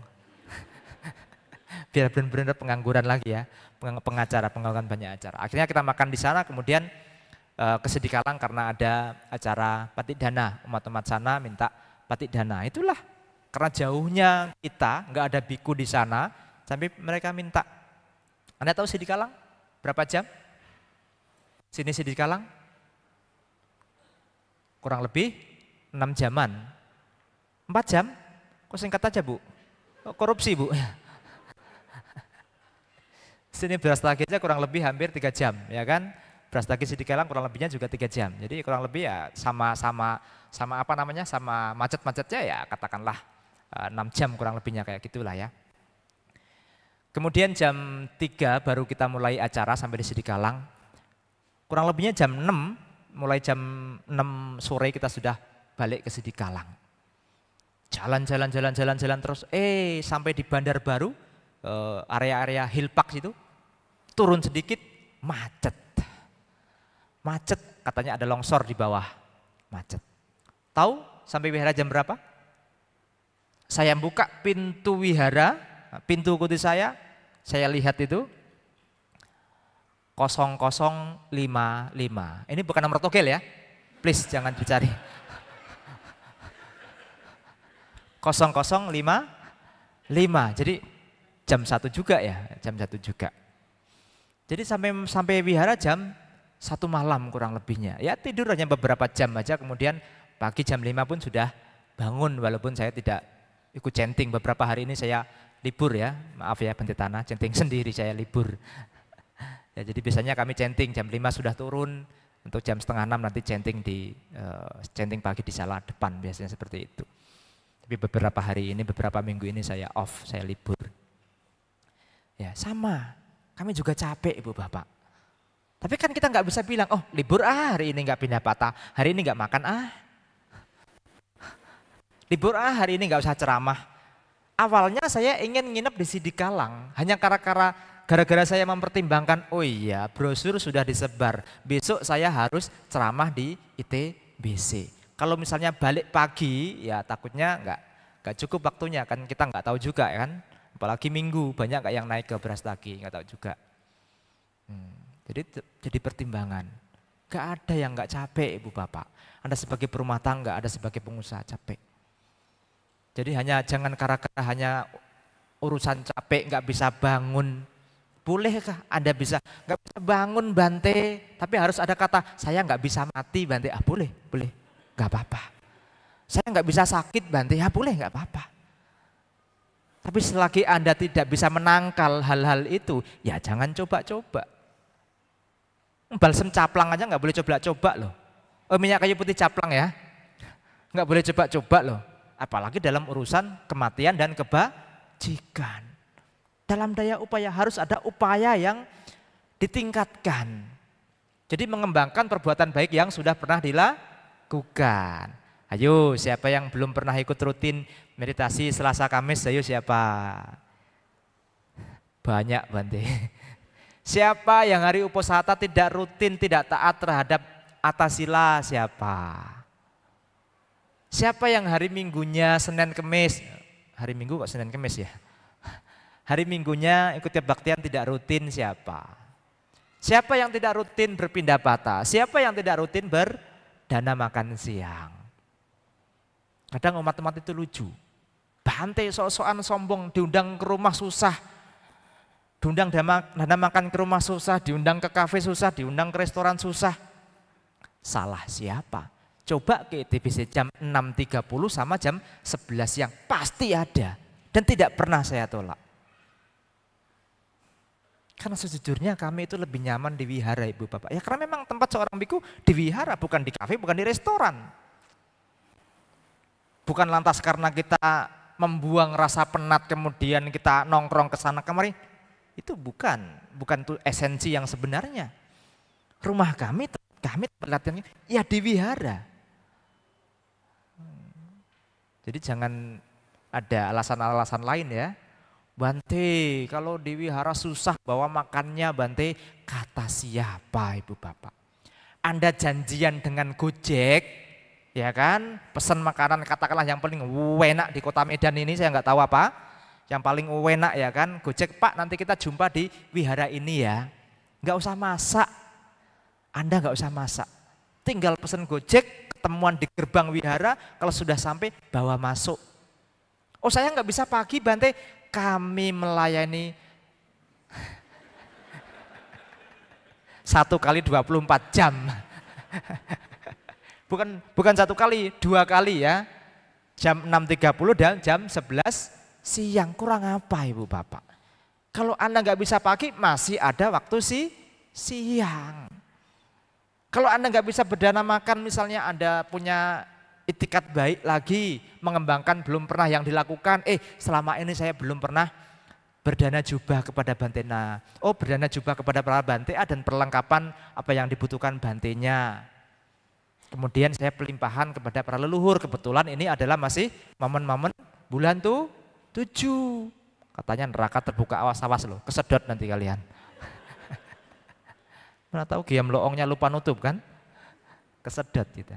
Biar benar-benar pengangguran lagi ya. pengacara, pengelolaan banyak acara. Akhirnya kita makan di sana, kemudian eh, kesedikalang karena ada acara patik dana. Umat-umat sana minta patik dana. Itulah karena jauhnya kita, nggak ada biku di sana, sampai mereka minta. Anda tahu sedikalang berapa jam? Sini Sidi Kalang? Kurang lebih 6 jaman. 4 jam? Kok singkat aja Bu? Korupsi Bu. Sini lagi aja kurang lebih hampir 3 jam, ya kan? beras Brastagi Sidi Kalang kurang lebihnya juga 3 jam. Jadi kurang lebih ya sama-sama sama apa namanya? sama macet-macetnya ya katakanlah 6 eh, jam kurang lebihnya kayak gitulah ya. Kemudian jam 3 baru kita mulai acara sampai di Sidi Kurang lebihnya jam 6, mulai jam 6 sore kita sudah balik ke Sidikalang. Jalan-jalan, jalan-jalan, jalan terus. Eh, sampai di Bandar Baru, eh, area-area Hill Park situ, turun sedikit, macet. Macet, katanya ada longsor di bawah, macet. Tahu sampai wihara jam berapa? Saya buka pintu wihara, pintu kuti saya, saya lihat itu 0055. Ini bukan nomor togel ya. Please jangan dicari. 0055. Jadi jam 1 juga ya, jam 1 juga. Jadi sampai sampai wihara jam satu malam kurang lebihnya. Ya tidur hanya beberapa jam aja kemudian pagi jam 5 pun sudah bangun walaupun saya tidak ikut centing beberapa hari ini saya libur ya. Maaf ya tanah, centing sendiri saya libur. Ya, jadi biasanya kami chanting jam 5 sudah turun, untuk jam setengah enam nanti chanting di uh, eh, centing pagi di sala depan biasanya seperti itu. Tapi beberapa hari ini, beberapa minggu ini saya off, saya libur. Ya sama, kami juga capek ibu bapak. Tapi kan kita nggak bisa bilang, oh libur ah hari ini nggak pindah patah, hari ini nggak makan ah. libur ah hari ini nggak usah ceramah. Awalnya saya ingin nginep di Sidikalang, hanya karena-karena gara-gara saya mempertimbangkan, oh iya brosur sudah disebar, besok saya harus ceramah di ITBC. Kalau misalnya balik pagi, ya takutnya enggak, enggak cukup waktunya kan kita enggak tahu juga ya kan, apalagi minggu banyak enggak yang naik ke beras lagi enggak tahu juga. Hmm, jadi jadi pertimbangan. Enggak ada yang enggak capek ibu bapak. Anda sebagai perumah tangga, Anda sebagai pengusaha capek. Jadi hanya jangan karena hanya urusan capek enggak bisa bangun Bolehkah Anda bisa? Nggak bisa bangun Bante, tapi harus ada kata, saya nggak bisa mati Bante. Ah boleh, boleh, nggak apa-apa. Saya nggak bisa sakit Bante, ya boleh nggak apa-apa. Tapi selagi Anda tidak bisa menangkal hal-hal itu, ya jangan coba-coba. Balsem caplang aja nggak boleh coba-coba loh. Oh, minyak kayu putih caplang ya, nggak boleh coba-coba loh. Apalagi dalam urusan kematian dan kebajikan dalam daya upaya harus ada upaya yang ditingkatkan. Jadi mengembangkan perbuatan baik yang sudah pernah dilakukan. Ayo siapa yang belum pernah ikut rutin meditasi Selasa Kamis ayo siapa? Banyak Bante. Siapa yang hari uposata tidak rutin, tidak taat terhadap atasila siapa? Siapa yang hari minggunya Senin Kemis? Hari minggu kok Senin Kemis ya? Hari Minggunya ikut tiap baktian tidak rutin siapa? Siapa yang tidak rutin berpindah patah? Siapa yang tidak rutin berdana makan siang? Kadang umat-umat itu lucu. Bante sok-sokan sombong, diundang ke rumah susah. Diundang dana makan ke rumah susah, diundang ke kafe susah, diundang ke restoran susah. Salah siapa? Coba ke TBC jam 6.30 sama jam 11 siang. Pasti ada. Dan tidak pernah saya tolak. Karena sejujurnya kami itu lebih nyaman di wihara ibu bapak. Ya karena memang tempat seorang biku di wihara, bukan di kafe, bukan di restoran. Bukan lantas karena kita membuang rasa penat kemudian kita nongkrong ke sana kemari. Itu bukan, bukan tuh esensi yang sebenarnya. Rumah kami, kami pelatihannya ya di wihara. Hmm. Jadi jangan ada alasan-alasan lain ya Bante, kalau di wihara susah bawa makannya Bante, kata siapa Ibu Bapak? Anda janjian dengan Gojek, ya kan? Pesan makanan katakanlah yang paling enak di kota Medan ini, saya nggak tahu apa. Yang paling enak ya kan, Gojek Pak nanti kita jumpa di wihara ini ya. Nggak usah masak, Anda nggak usah masak. Tinggal pesan Gojek, ketemuan di gerbang wihara, kalau sudah sampai bawa masuk. Oh saya nggak bisa pagi Bante, kami melayani satu kali 24 jam. bukan bukan satu kali, dua kali ya. Jam 6.30 dan jam 11 siang. Kurang apa Ibu Bapak? Kalau Anda nggak bisa pagi, masih ada waktu si siang. Kalau Anda nggak bisa berdana makan, misalnya Anda punya itikat baik lagi, mengembangkan belum pernah yang dilakukan. Eh, selama ini saya belum pernah berdana jubah kepada bantena. Oh, berdana jubah kepada para bante ah, dan perlengkapan apa yang dibutuhkan bantenya. Kemudian saya pelimpahan kepada para leluhur. Kebetulan ini adalah masih momen-momen bulan tuh tujuh. Katanya neraka terbuka awas-awas loh, kesedot nanti kalian. Mana tahu giam loongnya lupa nutup kan? Kesedot kita.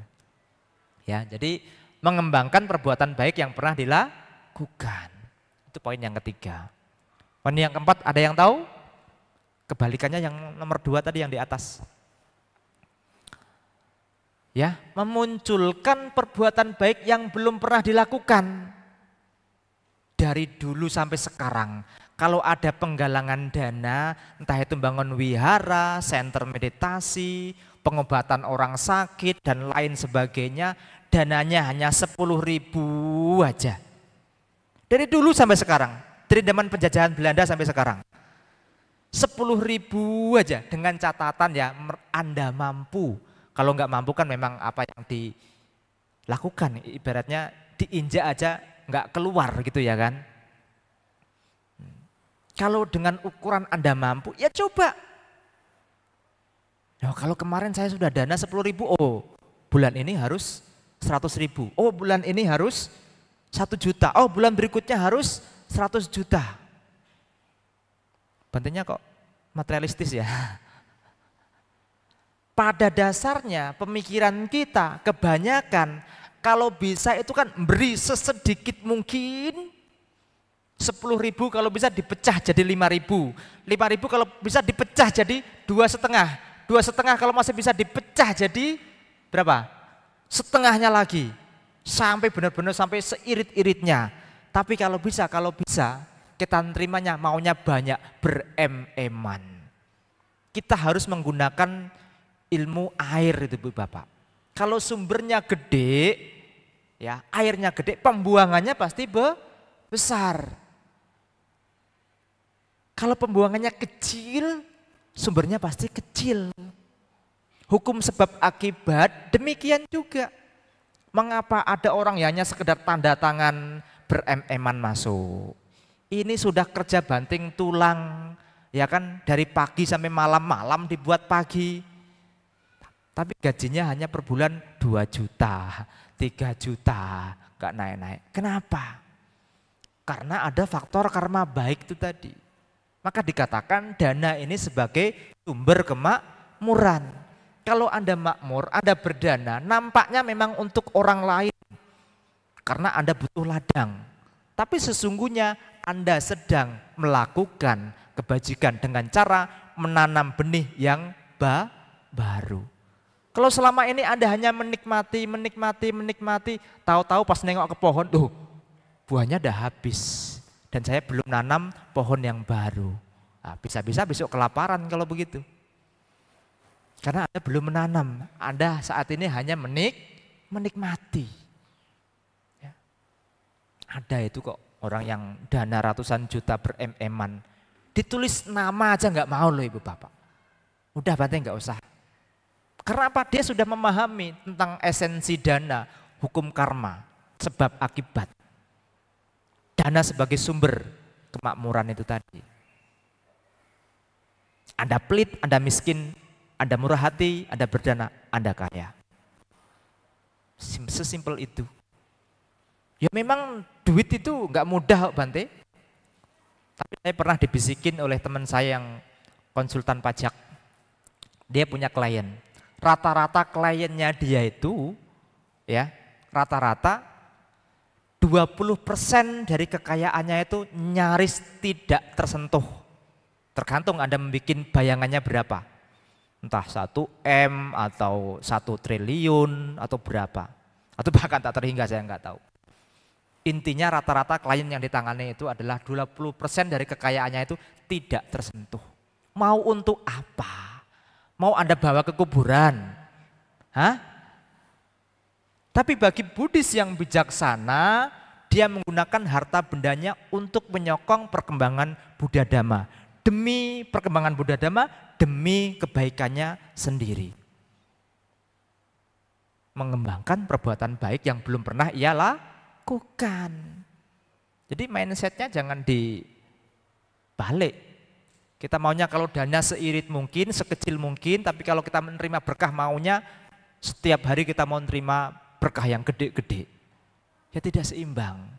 Ya, jadi mengembangkan perbuatan baik yang pernah dilakukan. Itu poin yang ketiga. Poin yang keempat ada yang tahu? Kebalikannya yang nomor dua tadi yang di atas. Ya, memunculkan perbuatan baik yang belum pernah dilakukan dari dulu sampai sekarang. Kalau ada penggalangan dana, entah itu bangun wihara, center meditasi, pengobatan orang sakit dan lain sebagainya, dananya hanya sepuluh ribu aja. Dari dulu sampai sekarang, dari zaman penjajahan Belanda sampai sekarang. sepuluh ribu aja dengan catatan ya Anda mampu. Kalau nggak mampu kan memang apa yang dilakukan ibaratnya diinjak aja nggak keluar gitu ya kan. Hmm. Kalau dengan ukuran Anda mampu, ya coba Ya, kalau kemarin saya sudah dana 10 ribu, oh bulan ini harus 100 ribu. Oh bulan ini harus 1 juta. Oh bulan berikutnya harus 100 juta. Pentingnya kok materialistis ya. Pada dasarnya pemikiran kita kebanyakan kalau bisa itu kan beri sesedikit mungkin 10 ribu kalau bisa dipecah jadi 5 ribu. 5 ribu kalau bisa dipecah jadi dua setengah dua setengah kalau masih bisa dipecah jadi berapa? Setengahnya lagi. Sampai benar-benar sampai seirit-iritnya. Tapi kalau bisa, kalau bisa kita terimanya maunya banyak berememan. Kita harus menggunakan ilmu air itu Bu Bapak. Kalau sumbernya gede, ya airnya gede, pembuangannya pasti be besar. Kalau pembuangannya kecil, sumbernya pasti kecil. Hukum sebab akibat demikian juga. Mengapa ada orang yang hanya sekedar tanda tangan berememan masuk? Ini sudah kerja banting tulang, ya kan? Dari pagi sampai malam-malam dibuat pagi. Tapi gajinya hanya per bulan 2 juta, tiga juta, nggak naik-naik. Kenapa? Karena ada faktor karma baik itu tadi. Maka dikatakan dana ini sebagai sumber kemakmuran. Kalau Anda makmur, Anda berdana, nampaknya memang untuk orang lain. Karena Anda butuh ladang. Tapi sesungguhnya Anda sedang melakukan kebajikan dengan cara menanam benih yang ba baru. Kalau selama ini Anda hanya menikmati, menikmati, menikmati, tahu-tahu pas nengok ke pohon, tuh buahnya udah habis dan saya belum nanam pohon yang baru. Ah, bisa-bisa besok kelaparan kalau begitu. Karena Anda belum menanam, Anda saat ini hanya menik, menikmati. Ya. Ada itu kok orang yang dana ratusan juta mm-an. Ditulis nama aja nggak mau loh ibu bapak. Udah berarti nggak usah. Kenapa dia sudah memahami tentang esensi dana, hukum karma, sebab akibat dana sebagai sumber kemakmuran itu tadi. Anda pelit, Anda miskin, Anda murah hati, Anda berdana, Anda kaya. Sesimpel itu. Ya memang duit itu nggak mudah, Bante. Tapi saya pernah dibisikin oleh teman saya yang konsultan pajak. Dia punya klien. Rata-rata kliennya dia itu ya, rata-rata 20% dari kekayaannya itu nyaris tidak tersentuh. Tergantung Anda membuat bayangannya berapa. Entah 1 M atau 1 triliun atau berapa. Atau bahkan tak terhingga saya enggak tahu. Intinya rata-rata klien yang ditangani itu adalah 20% dari kekayaannya itu tidak tersentuh. Mau untuk apa? Mau Anda bawa ke kuburan? Hah? Tapi bagi Buddhis yang bijaksana, dia menggunakan harta bendanya untuk menyokong perkembangan Buddha Dhamma. Demi perkembangan Buddha Dhamma, demi kebaikannya sendiri. Mengembangkan perbuatan baik yang belum pernah ia lakukan. Jadi mindsetnya jangan dibalik. Kita maunya kalau dana seirit mungkin, sekecil mungkin, tapi kalau kita menerima berkah maunya setiap hari kita mau menerima berkah yang gede-gede. Ya tidak seimbang.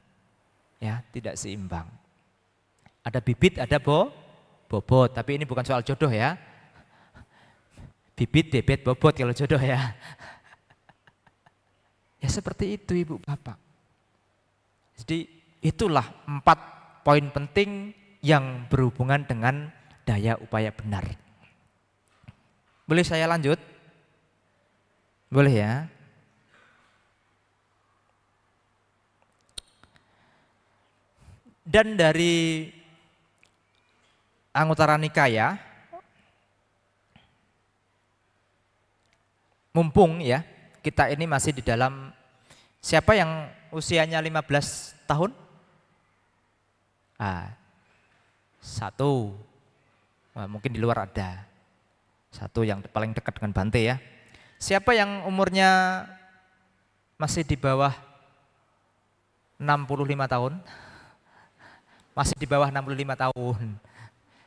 Ya, tidak seimbang. Ada bibit, ada bo, bobot, tapi ini bukan soal jodoh ya. Bibit, bebet, bobot kalau jodoh ya. Ya seperti itu Ibu Bapak. Jadi itulah empat poin penting yang berhubungan dengan daya upaya benar. Boleh saya lanjut? Boleh ya? Dan dari anggota nikaya, mumpung ya, kita ini masih di dalam siapa yang usianya 15 tahun? Ah, satu, nah, mungkin di luar ada. Satu yang paling dekat dengan Bante ya. Siapa yang umurnya masih di bawah 65 tahun? Masih di bawah 65 tahun.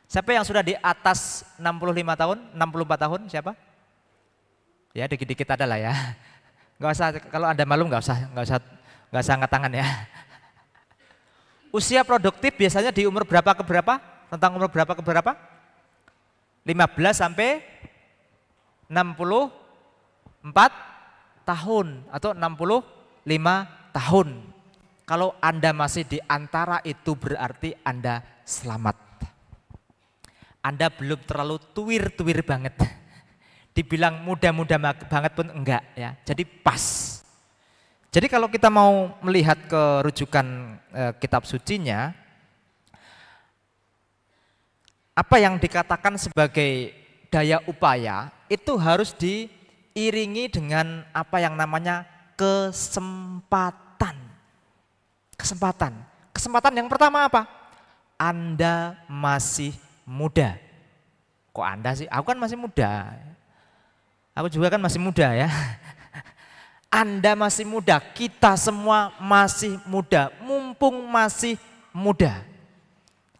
Siapa yang sudah di atas 65 tahun? 64 tahun siapa? Ya dikit-dikit ada lah ya. Gak usah kalau Anda malu nggak usah nggak usah nggak usah angkat tangan ya. Usia produktif biasanya di umur berapa ke berapa? Tentang umur berapa ke berapa? 15 sampai 64 tahun atau 65 tahun. Kalau Anda masih di antara itu berarti Anda selamat. Anda belum terlalu tuir-tuir banget. Dibilang muda-muda banget pun enggak ya. Jadi pas. Jadi kalau kita mau melihat ke rujukan e, eh, kitab sucinya apa yang dikatakan sebagai daya upaya itu harus diiringi dengan apa yang namanya kesempatan kesempatan. Kesempatan yang pertama apa? Anda masih muda. Kok Anda sih? Aku kan masih muda. Aku juga kan masih muda ya. Anda masih muda, kita semua masih muda, mumpung masih muda.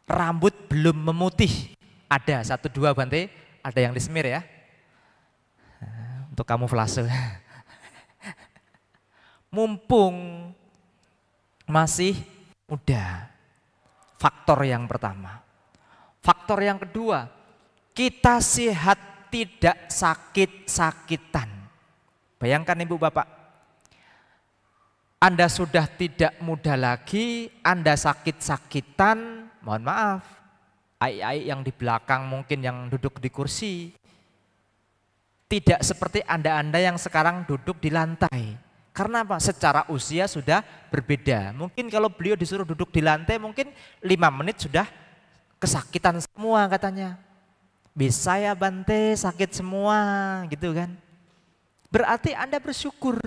Rambut belum memutih. Ada satu dua Bante, ada yang disemir ya. Untuk kamu kamuflase. Mumpung masih muda. Faktor yang pertama. Faktor yang kedua, kita sehat tidak sakit-sakitan. Bayangkan Ibu Bapak, Anda sudah tidak muda lagi, Anda sakit-sakitan, mohon maaf. Ai-ai yang di belakang mungkin yang duduk di kursi. Tidak seperti Anda-Anda yang sekarang duduk di lantai. Karena apa? Secara usia sudah berbeda. Mungkin kalau beliau disuruh duduk di lantai mungkin lima menit sudah kesakitan semua katanya. Bisa ya Bante sakit semua gitu kan. Berarti Anda bersyukur.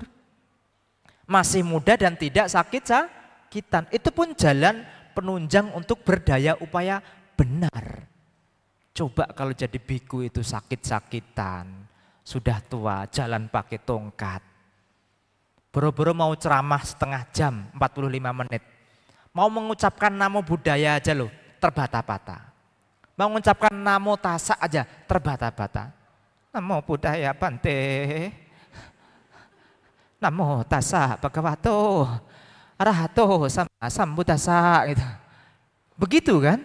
Masih muda dan tidak sakit sakitan. Itu pun jalan penunjang untuk berdaya upaya benar. Coba kalau jadi biku itu sakit-sakitan. Sudah tua jalan pakai tongkat Boro-boro mau ceramah setengah jam, 45 menit. Mau mengucapkan namo budaya aja loh, terbata-bata. Mau mengucapkan namo tasa aja, terbata-bata. Namo budaya pante. Namo tasa bagawato. Arahato sama sambutasa gitu. Begitu kan?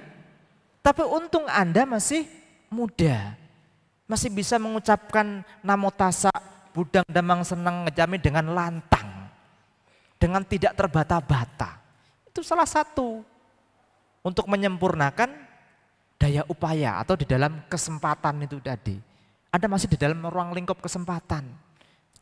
Tapi untung Anda masih muda. Masih bisa mengucapkan namo tasa Budang Demang senang ngejamin dengan lantang, dengan tidak terbata-bata. Itu salah satu untuk menyempurnakan daya upaya atau di dalam kesempatan itu tadi. Anda masih di dalam ruang lingkup kesempatan.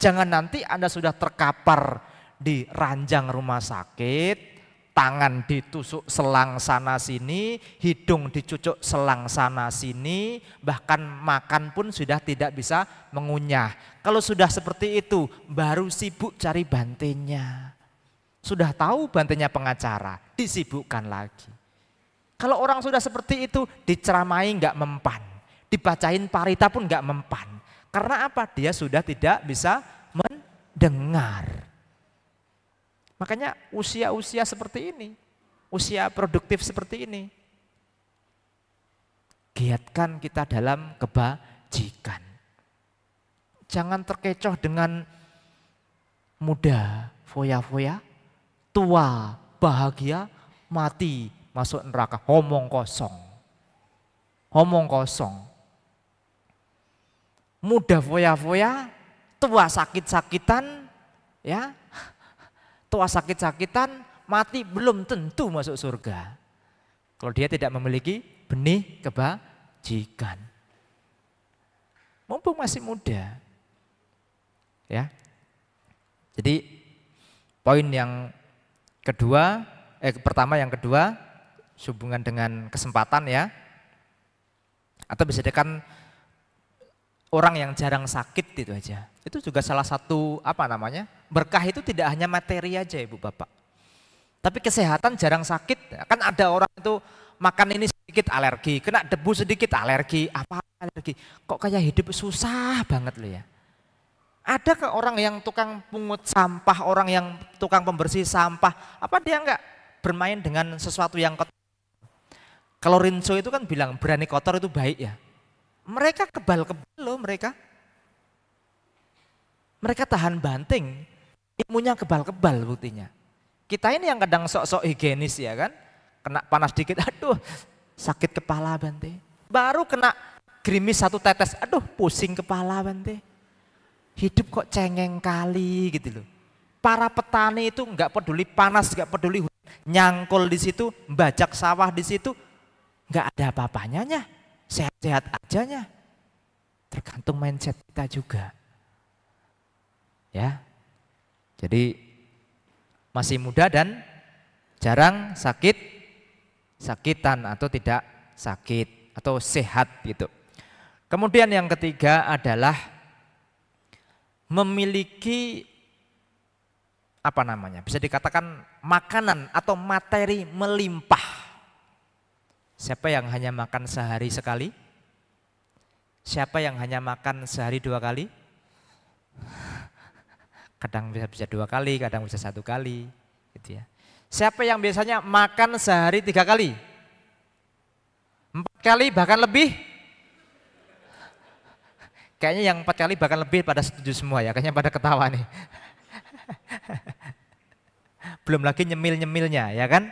Jangan nanti Anda sudah terkapar di ranjang rumah sakit, tangan ditusuk selang sana sini, hidung dicucuk selang sana sini, bahkan makan pun sudah tidak bisa mengunyah. Kalau sudah seperti itu, baru sibuk cari bantenya. Sudah tahu bantenya pengacara, disibukkan lagi. Kalau orang sudah seperti itu, diceramai nggak mempan, dibacain parita pun nggak mempan. Karena apa? Dia sudah tidak bisa mendengar. Makanya usia-usia seperti ini, usia produktif seperti ini, giatkan kita dalam kebajikan. Jangan terkecoh dengan muda, foya-foya, tua, bahagia, mati, masuk neraka, homong kosong. Homong kosong. Muda foya-foya, tua sakit-sakitan, ya tua sakit-sakitan, mati belum tentu masuk surga. Kalau dia tidak memiliki benih kebajikan. Mumpung masih muda. Ya. Jadi poin yang kedua, eh pertama yang kedua hubungan dengan kesempatan ya. Atau bisa dikatakan orang yang jarang sakit itu aja. Itu juga salah satu apa namanya? Berkah itu tidak hanya materi aja Ibu Bapak. Tapi kesehatan jarang sakit, kan ada orang itu makan ini sedikit alergi, kena debu sedikit alergi, apa alergi. Kok kayak hidup susah banget loh ya. Ada ke orang yang tukang pungut sampah, orang yang tukang pembersih sampah, apa dia enggak bermain dengan sesuatu yang kotor? Kalau Rinso itu kan bilang berani kotor itu baik ya. Mereka kebal-kebal loh mereka. Mereka tahan banting. Ilmunya kebal-kebal buktinya. Kita ini yang kadang sok-sok higienis ya kan. Kena panas dikit, aduh sakit kepala Bante. Baru kena gerimis satu tetes, aduh pusing kepala Bante. Hidup kok cengeng kali gitu loh. Para petani itu nggak peduli panas, nggak peduli nyangkul di situ, bajak sawah di situ, nggak ada apa-apanya sehat-sehat ajanya. Tergantung mindset kita juga. Ya. Jadi masih muda dan jarang sakit sakitan atau tidak sakit atau sehat gitu. Kemudian yang ketiga adalah memiliki apa namanya? Bisa dikatakan makanan atau materi melimpah. Siapa yang hanya makan sehari sekali? Siapa yang hanya makan sehari dua kali? Kadang bisa bisa dua kali, kadang bisa satu kali, gitu ya. Siapa yang biasanya makan sehari tiga kali? Empat kali bahkan lebih? Kayaknya yang empat kali bahkan lebih pada setuju semua ya, kayaknya pada ketawa nih. Belum lagi nyemil-nyemilnya ya kan?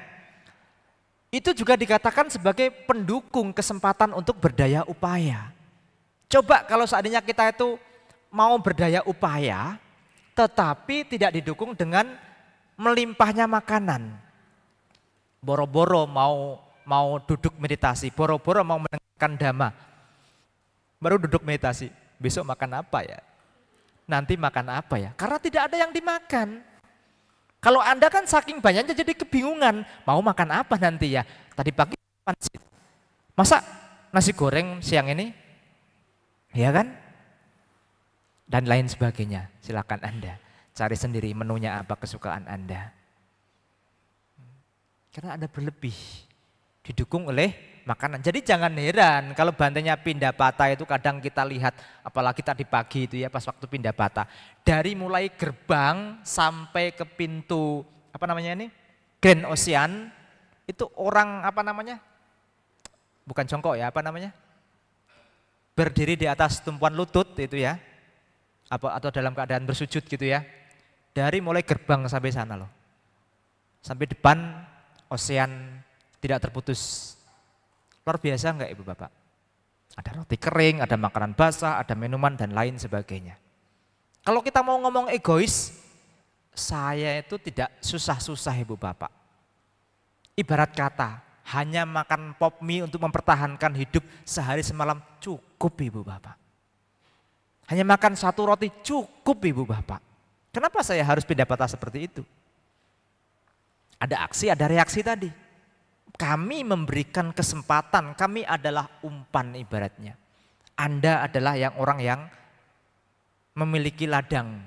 Itu juga dikatakan sebagai pendukung kesempatan untuk berdaya upaya. Coba kalau seandainya kita itu mau berdaya upaya, tetapi tidak didukung dengan melimpahnya makanan. Boro-boro mau mau duduk meditasi, boro-boro mau mendengarkan dhamma. Baru duduk meditasi, besok makan apa ya? Nanti makan apa ya? Karena tidak ada yang dimakan. Kalau Anda kan saking banyaknya jadi kebingungan, mau makan apa nanti ya? Tadi pagi pansit. Masa nasi goreng siang ini? Ya kan? Dan lain sebagainya. Silakan Anda cari sendiri menunya apa kesukaan Anda. Karena Anda berlebih didukung oleh makanan. Jadi jangan heran kalau bantainya pindah patah itu kadang kita lihat apalagi tadi pagi itu ya pas waktu pindah patah dari mulai gerbang sampai ke pintu apa namanya ini Grand Ocean itu orang apa namanya bukan jongkok ya apa namanya berdiri di atas tumpuan lutut itu ya apa atau dalam keadaan bersujud gitu ya dari mulai gerbang sampai sana loh sampai depan ocean tidak terputus luar biasa enggak ibu bapak ada roti kering ada makanan basah ada minuman dan lain sebagainya kalau kita mau ngomong egois, saya itu tidak susah-susah ibu bapak. Ibarat kata, hanya makan pop mie untuk mempertahankan hidup sehari semalam cukup ibu bapak. Hanya makan satu roti cukup ibu bapak. Kenapa saya harus pindah patah seperti itu? Ada aksi, ada reaksi tadi. Kami memberikan kesempatan, kami adalah umpan ibaratnya. Anda adalah yang orang yang memiliki ladang.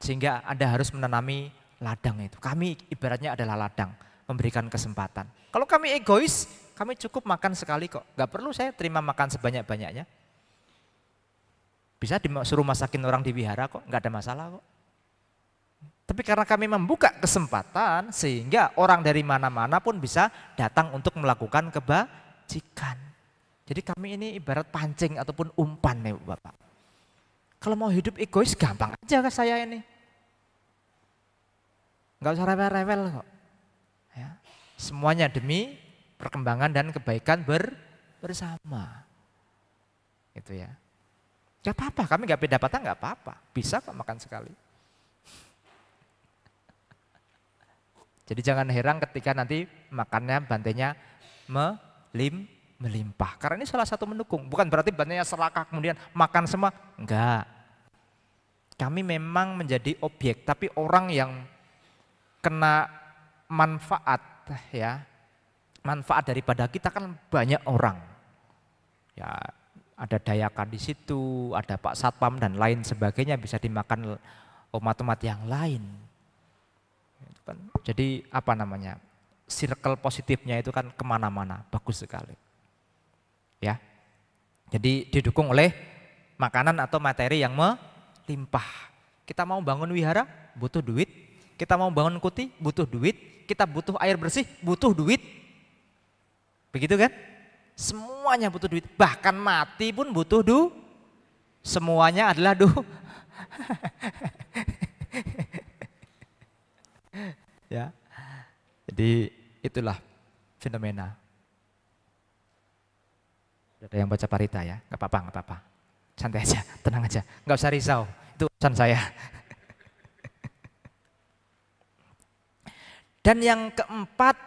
Sehingga Anda harus menanami ladang itu. Kami ibaratnya adalah ladang, memberikan kesempatan. Kalau kami egois, kami cukup makan sekali kok. Gak perlu saya terima makan sebanyak-banyaknya. Bisa disuruh masakin orang di wihara kok, nggak ada masalah kok. Tapi karena kami membuka kesempatan sehingga orang dari mana-mana pun bisa datang untuk melakukan kebajikan. Jadi kami ini ibarat pancing ataupun umpan nih Bapak. Kalau mau hidup egois gampang aja ke saya ini. Enggak usah rewel-rewel kok. Ya. Semuanya demi perkembangan dan kebaikan ber, bersama. Itu ya. Gak apa-apa, kami gak beda patah apa-apa. Bisa kok makan sekali. Jadi jangan heran ketika nanti makannya bantainya melim melimpah. Karena ini salah satu mendukung. Bukan berarti banyak serakah kemudian makan semua. Enggak. Kami memang menjadi objek, tapi orang yang kena manfaat ya. Manfaat daripada kita kan banyak orang. Ya, ada dayakan di situ, ada Pak Satpam dan lain sebagainya bisa dimakan umat-umat yang lain. Kan, jadi apa namanya? Circle positifnya itu kan kemana-mana, bagus sekali ya. Jadi didukung oleh makanan atau materi yang melimpah. Kita mau bangun wihara butuh duit, kita mau bangun kuti butuh duit, kita butuh air bersih butuh duit. Begitu kan? Semuanya butuh duit, bahkan mati pun butuh du. Semuanya adalah du. ya. Jadi itulah fenomena ada yang baca parita ya, nggak apa-apa, nggak apa-apa. Santai aja, tenang aja, nggak usah risau. Itu urusan saya. Dan yang keempat,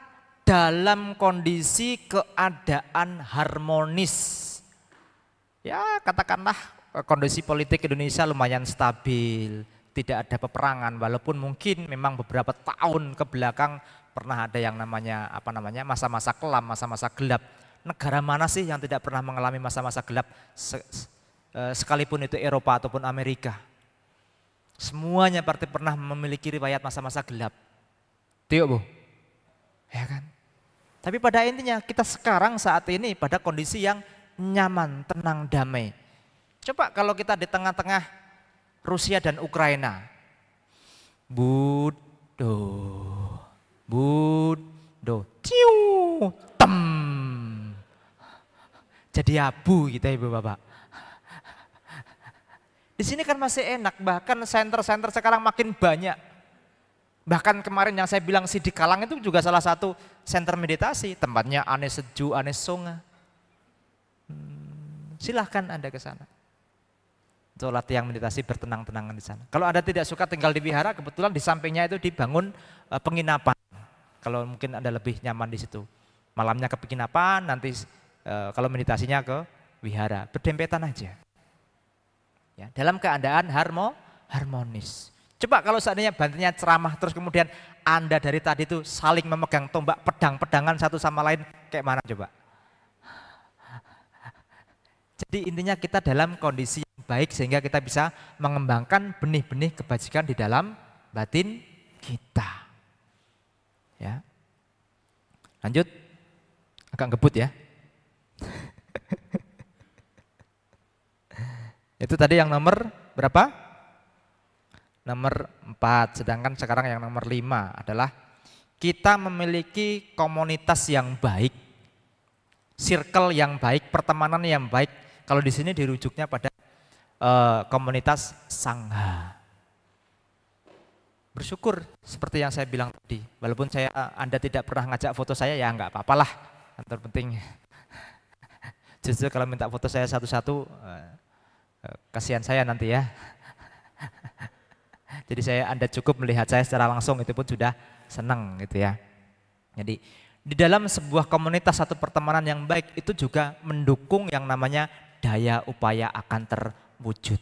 dalam kondisi keadaan harmonis. Ya katakanlah eh, kondisi politik Indonesia lumayan stabil, tidak ada peperangan walaupun mungkin memang beberapa tahun ke belakang pernah ada yang namanya apa namanya masa-masa kelam, masa-masa gelap negara mana sih yang tidak pernah mengalami masa-masa gelap eh, sekalipun itu Eropa ataupun Amerika. Semuanya pasti pernah memiliki riwayat masa-masa gelap. Tiup bu, ya kan? Tapi pada intinya kita sekarang saat ini pada kondisi yang nyaman, tenang, damai. Coba kalau kita di tengah-tengah Rusia dan Ukraina. Budo, budo, ciu, tem, jadi abu kita ibu bapak. Di sini kan masih enak, bahkan center-center sekarang makin banyak. Bahkan kemarin yang saya bilang di Kalang itu juga salah satu center meditasi, tempatnya aneh sejuk, aneh sunga. Hmm, silahkan Anda ke sana. Untuk latihan meditasi bertenang-tenangan di sana. Kalau Anda tidak suka tinggal di wihara, kebetulan di sampingnya itu dibangun eh, penginapan. Kalau mungkin Anda lebih nyaman di situ. Malamnya ke penginapan, nanti Eh, kalau meditasinya ke wihara, berdempetan aja. Ya, dalam keadaan harmo, harmonis. Coba kalau seandainya bantunya ceramah terus kemudian Anda dari tadi itu saling memegang tombak pedang-pedangan satu sama lain kayak mana coba? Jadi intinya kita dalam kondisi yang baik sehingga kita bisa mengembangkan benih-benih kebajikan di dalam batin kita. Ya. Lanjut. Agak ngebut ya. Itu tadi yang nomor berapa? Nomor 4, sedangkan sekarang yang nomor 5 adalah kita memiliki komunitas yang baik, circle yang baik, pertemanan yang baik. Kalau di sini dirujuknya pada uh, komunitas sangha. Bersyukur seperti yang saya bilang tadi, walaupun saya Anda tidak pernah ngajak foto saya ya enggak apa-apalah. Yang terpenting Justru kalau minta foto saya satu-satu, eh, eh, kasihan saya nanti ya. Jadi saya Anda cukup melihat saya secara langsung itu pun sudah senang gitu ya. Jadi di dalam sebuah komunitas satu pertemanan yang baik itu juga mendukung yang namanya daya upaya akan terwujud.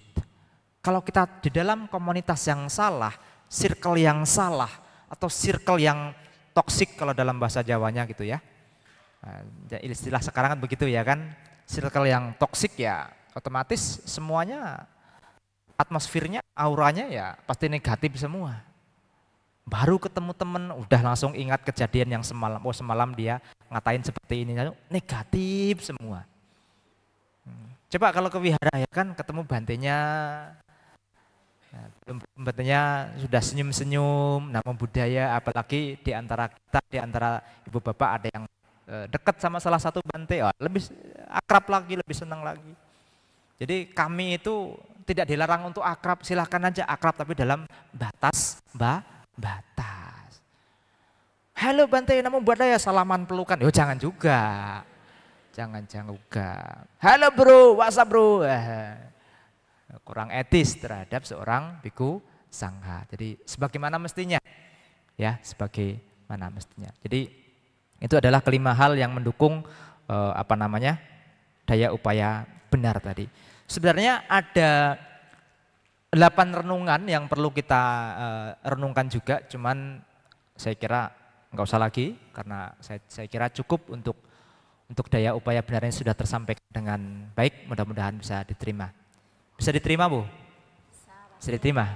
Kalau kita di dalam komunitas yang salah, circle yang salah atau circle yang toksik kalau dalam bahasa Jawanya gitu ya. Eh, ya. Istilah sekarang kan begitu ya kan, circle yang toksik ya otomatis semuanya atmosfernya, auranya ya pasti negatif semua. Baru ketemu temen, udah langsung ingat kejadian yang semalam. Oh semalam dia ngatain seperti ini, negatif semua. Hmm. Coba kalau ke wihara ya kan ketemu bantenya, ya, bantenya sudah senyum-senyum, nama budaya, apalagi di antara kita, di antara ibu bapak ada yang Eh, dekat sama salah satu bante, oh, lebih akrab lagi, lebih senang lagi. Jadi kami itu tidak dilarang untuk akrab, silahkan aja akrab tapi dalam batas, ba, batas. Halo bante, namun buat saya salaman pelukan, yo jangan juga. Jangan jangan juga. Halo bro, WhatsApp bro. Eh, eh, kurang etis terhadap seorang biku sangha. Jadi sebagaimana mestinya. Ya, sebagaimana mestinya. Jadi itu adalah kelima hal yang mendukung eh, apa namanya daya upaya benar tadi. Sebenarnya ada delapan renungan yang perlu kita eh, renungkan juga, cuman saya kira nggak usah lagi karena saya, saya kira cukup untuk untuk daya upaya benarnya sudah tersampaikan dengan baik, mudah-mudahan bisa diterima. Bisa diterima bu? Bisa diterima?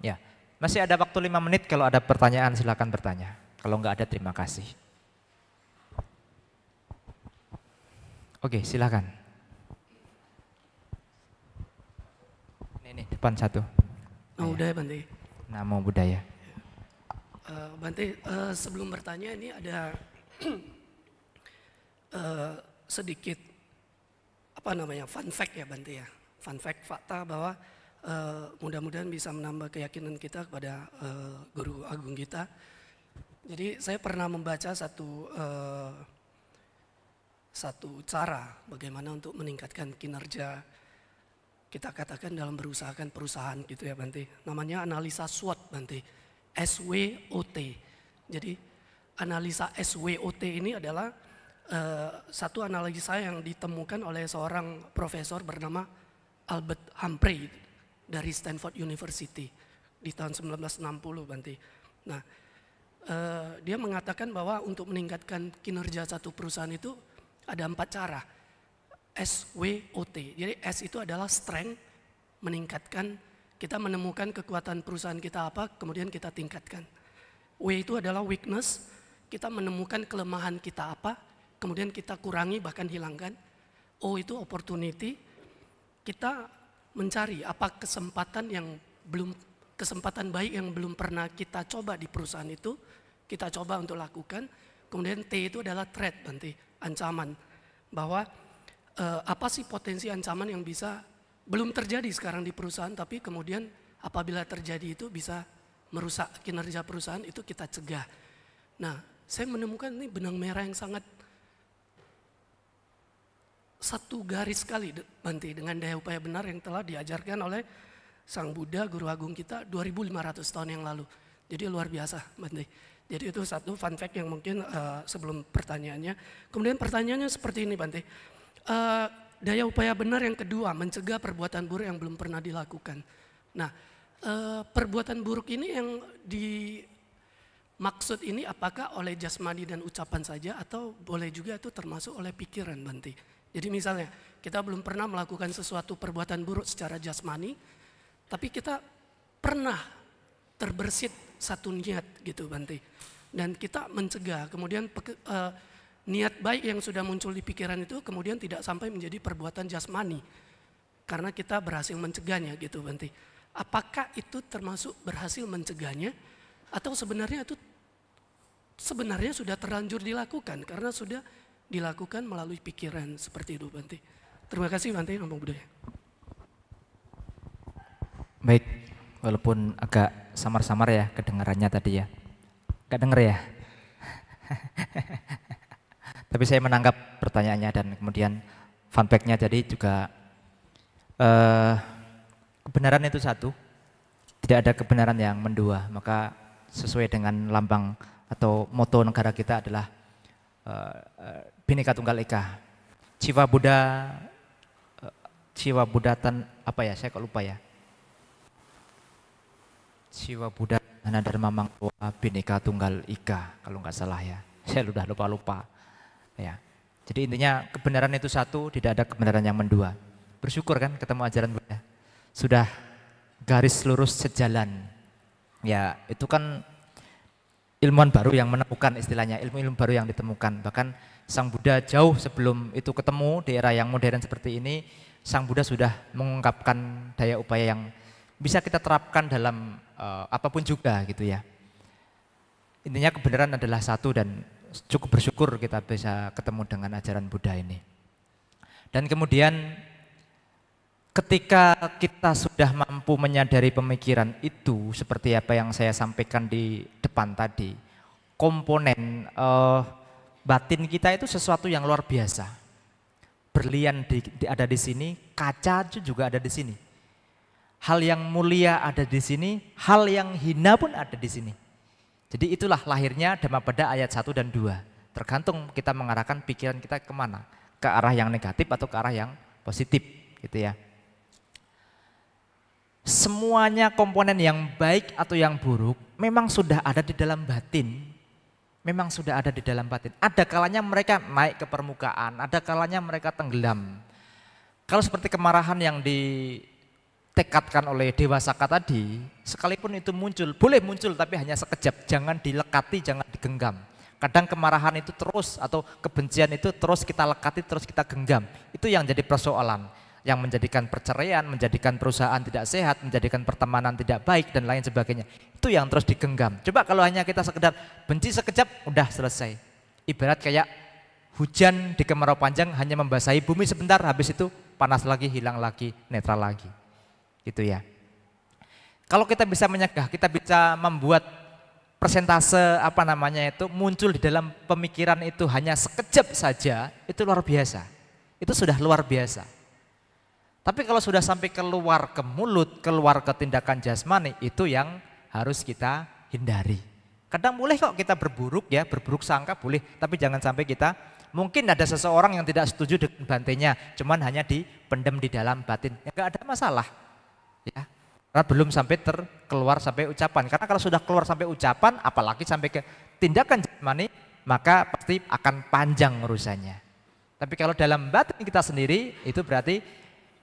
Ya. Masih ada waktu lima menit kalau ada pertanyaan silahkan bertanya. Kalau nggak ada terima kasih. Oke, silakan. Ini, depan satu. Nama oh, iya. budaya Bante. Nama budaya. Uh, eh, Bante, uh, sebelum bertanya ini ada uh, sedikit apa namanya fun fact ya Bante ya, fun fact fakta bahwa uh, mudah-mudahan bisa menambah keyakinan kita kepada uh, guru agung kita. Jadi saya pernah membaca satu uh, satu cara bagaimana untuk meningkatkan kinerja kita katakan dalam berusahakan perusahaan gitu ya Bante. Namanya analisa SWOT Bante. SWOT. Jadi analisa SWOT ini adalah uh, satu analisa yang ditemukan oleh seorang profesor bernama Albert Humphrey dari Stanford University di tahun 1960 Bante. Nah, uh, dia mengatakan bahwa untuk meningkatkan kinerja satu perusahaan itu ada empat cara. SWOT. Jadi S itu adalah strength, meningkatkan, kita menemukan kekuatan perusahaan kita apa, kemudian kita tingkatkan. W itu adalah weakness, kita menemukan kelemahan kita apa, kemudian kita kurangi bahkan hilangkan. O itu opportunity, kita mencari apa kesempatan yang belum kesempatan baik yang belum pernah kita coba di perusahaan itu, kita coba untuk lakukan. Kemudian T itu adalah threat, nanti ancaman bahwa eh, apa sih potensi ancaman yang bisa belum terjadi sekarang di perusahaan tapi kemudian apabila terjadi itu bisa merusak kinerja perusahaan itu kita cegah. Nah, saya menemukan ini benang merah yang sangat satu garis sekali Banti dengan daya upaya benar yang telah diajarkan oleh Sang Buddha Guru Agung kita 2500 tahun yang lalu. Jadi luar biasa Banti. Jadi itu satu fun fact yang mungkin uh, sebelum pertanyaannya. Kemudian pertanyaannya seperti ini Bante. Uh, daya upaya benar yang kedua, mencegah perbuatan buruk yang belum pernah dilakukan. Nah, uh, perbuatan buruk ini yang dimaksud ini apakah oleh jasmani dan ucapan saja atau boleh juga itu termasuk oleh pikiran Bante. Jadi misalnya kita belum pernah melakukan sesuatu perbuatan buruk secara jasmani, tapi kita pernah terbersit satu niat gitu banti Dan kita mencegah kemudian peke, uh, niat baik yang sudah muncul di pikiran itu kemudian tidak sampai menjadi perbuatan jasmani. Karena kita berhasil mencegahnya gitu banti Apakah itu termasuk berhasil mencegahnya atau sebenarnya itu sebenarnya sudah terlanjur dilakukan karena sudah dilakukan melalui pikiran seperti itu banti Terima kasih banti Nombong Budaya. Baik, walaupun agak samar-samar ya kedengarannya tadi ya. Gak denger ya? Tapi saya menangkap pertanyaannya dan kemudian fun nya jadi juga eh, kebenaran itu satu, tidak ada kebenaran yang mendua, maka sesuai dengan lambang atau moto negara kita adalah uh, Bhinneka Tunggal Ika. Jiwa Buddha, uh, jiwa Buddha tan, apa ya, saya kok lupa ya, Siwa Buddha Dharma Mangkua Bhinneka Tunggal Ika kalau nggak salah ya. Saya sudah lupa-lupa. Ya. Jadi intinya kebenaran itu satu, tidak ada kebenaran yang mendua. Bersyukur kan ketemu ajaran Buddha. Ya. Sudah garis lurus sejalan. Ya, itu kan ilmuwan baru yang menemukan istilahnya, ilmu-ilmu baru yang ditemukan. Bahkan Sang Buddha jauh sebelum itu ketemu di era yang modern seperti ini, Sang Buddha sudah mengungkapkan daya upaya yang bisa kita terapkan dalam uh, apapun juga gitu ya. Intinya kebenaran adalah satu dan cukup bersyukur kita bisa ketemu dengan ajaran Buddha ini. Dan kemudian ketika kita sudah mampu menyadari pemikiran itu seperti apa yang saya sampaikan di depan tadi, komponen uh, batin kita itu sesuatu yang luar biasa. Berlian di, di, ada di sini, kaca juga ada di sini Hal yang mulia ada di sini, hal yang hina pun ada di sini. Jadi itulah lahirnya Dhammapada ayat 1 dan 2. Tergantung kita mengarahkan pikiran kita kemana. Ke arah yang negatif atau ke arah yang positif gitu ya. Semuanya komponen yang baik atau yang buruk memang sudah ada di dalam batin memang sudah ada di dalam batin. Ada kalanya mereka naik ke permukaan, ada kalanya mereka tenggelam. Kalau seperti kemarahan yang di ditekatkan oleh Dewa Saka tadi, sekalipun itu muncul, boleh muncul tapi hanya sekejap, jangan dilekati, jangan digenggam. Kadang kemarahan itu terus atau kebencian itu terus kita lekati, terus kita genggam. Itu yang jadi persoalan, yang menjadikan perceraian, menjadikan perusahaan tidak sehat, menjadikan pertemanan tidak baik dan lain sebagainya. Itu yang terus digenggam. Coba kalau hanya kita sekedar benci sekejap, udah selesai. Ibarat kayak hujan di kemarau panjang hanya membasahi bumi sebentar, habis itu panas lagi, hilang lagi, netral lagi. Gitu ya. Kalau kita bisa menyegah, kita bisa membuat persentase apa namanya itu muncul di dalam pemikiran itu hanya sekejap saja, itu luar biasa. Itu sudah luar biasa. Tapi kalau sudah sampai keluar ke mulut, keluar ke tindakan jasmani, itu yang harus kita hindari. Kadang boleh kok kita berburuk ya, berburuk sangka boleh, tapi jangan sampai kita mungkin ada seseorang yang tidak setuju dengan bantenya, cuman hanya dipendam di dalam batin. Ya, enggak ada masalah. Ya. Karena belum sampai terkeluar sampai ucapan. Karena kalau sudah keluar sampai ucapan, apalagi sampai ke tindakan jasmani, maka pasti akan panjang urusannya. Tapi kalau dalam batin kita sendiri, itu berarti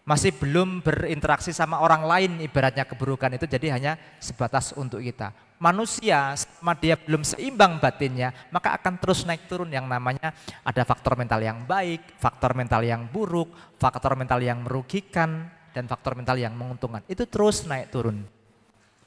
masih belum berinteraksi sama orang lain ibaratnya keburukan itu jadi hanya sebatas untuk kita. Manusia sama dia belum seimbang batinnya, maka akan terus naik turun yang namanya ada faktor mental yang baik, faktor mental yang buruk, faktor mental yang merugikan, dan faktor mental yang menguntungkan. Itu terus naik turun.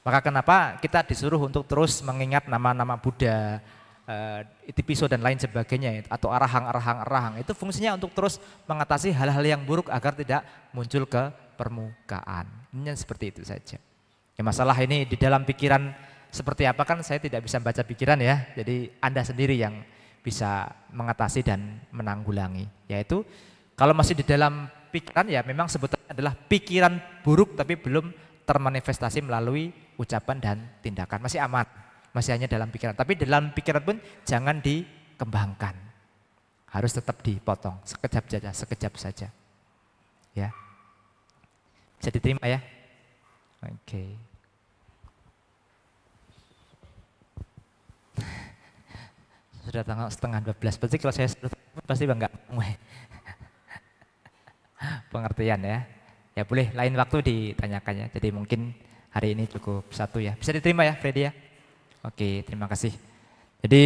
Maka kenapa kita disuruh untuk terus mengingat nama-nama Buddha, eh, itipiso dan lain sebagainya atau arahang arahang arahang itu fungsinya untuk terus mengatasi hal-hal yang buruk agar tidak muncul ke permukaan ini seperti itu saja ya masalah ini di dalam pikiran seperti apa kan saya tidak bisa baca pikiran ya jadi anda sendiri yang bisa mengatasi dan menanggulangi yaitu kalau masih di dalam pikiran ya memang sebetulnya adalah pikiran buruk tapi belum termanifestasi melalui ucapan dan tindakan. Masih amat masih hanya dalam pikiran. Tapi dalam pikiran pun jangan dikembangkan. Harus tetap dipotong sekejap saja, sekejap saja. Ya. Bisa diterima ya? Oke. Okay. Sudah tanggal setengah dua belas Berarti kalau saya pasti bangga pengertian ya. Ya boleh lain waktu ditanyakan ya. Jadi mungkin hari ini cukup satu ya. Bisa diterima ya Freddy ya? Oke, terima kasih. Jadi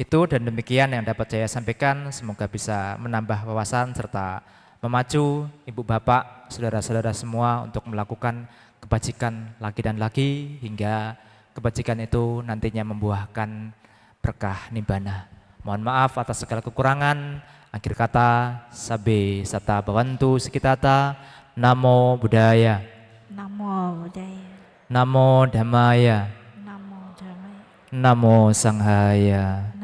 itu dan demikian yang dapat saya sampaikan. Semoga bisa menambah wawasan serta memacu ibu bapak, saudara-saudara semua untuk melakukan kebajikan lagi dan lagi hingga kebajikan itu nantinya membuahkan berkah nibbana. Mohon maaf atas segala kekurangan, Akhir kata sabe sata bawantu sekitata namo budaya. Namo budaya. Namo damaya. Namo damaya. Namo sanghaya.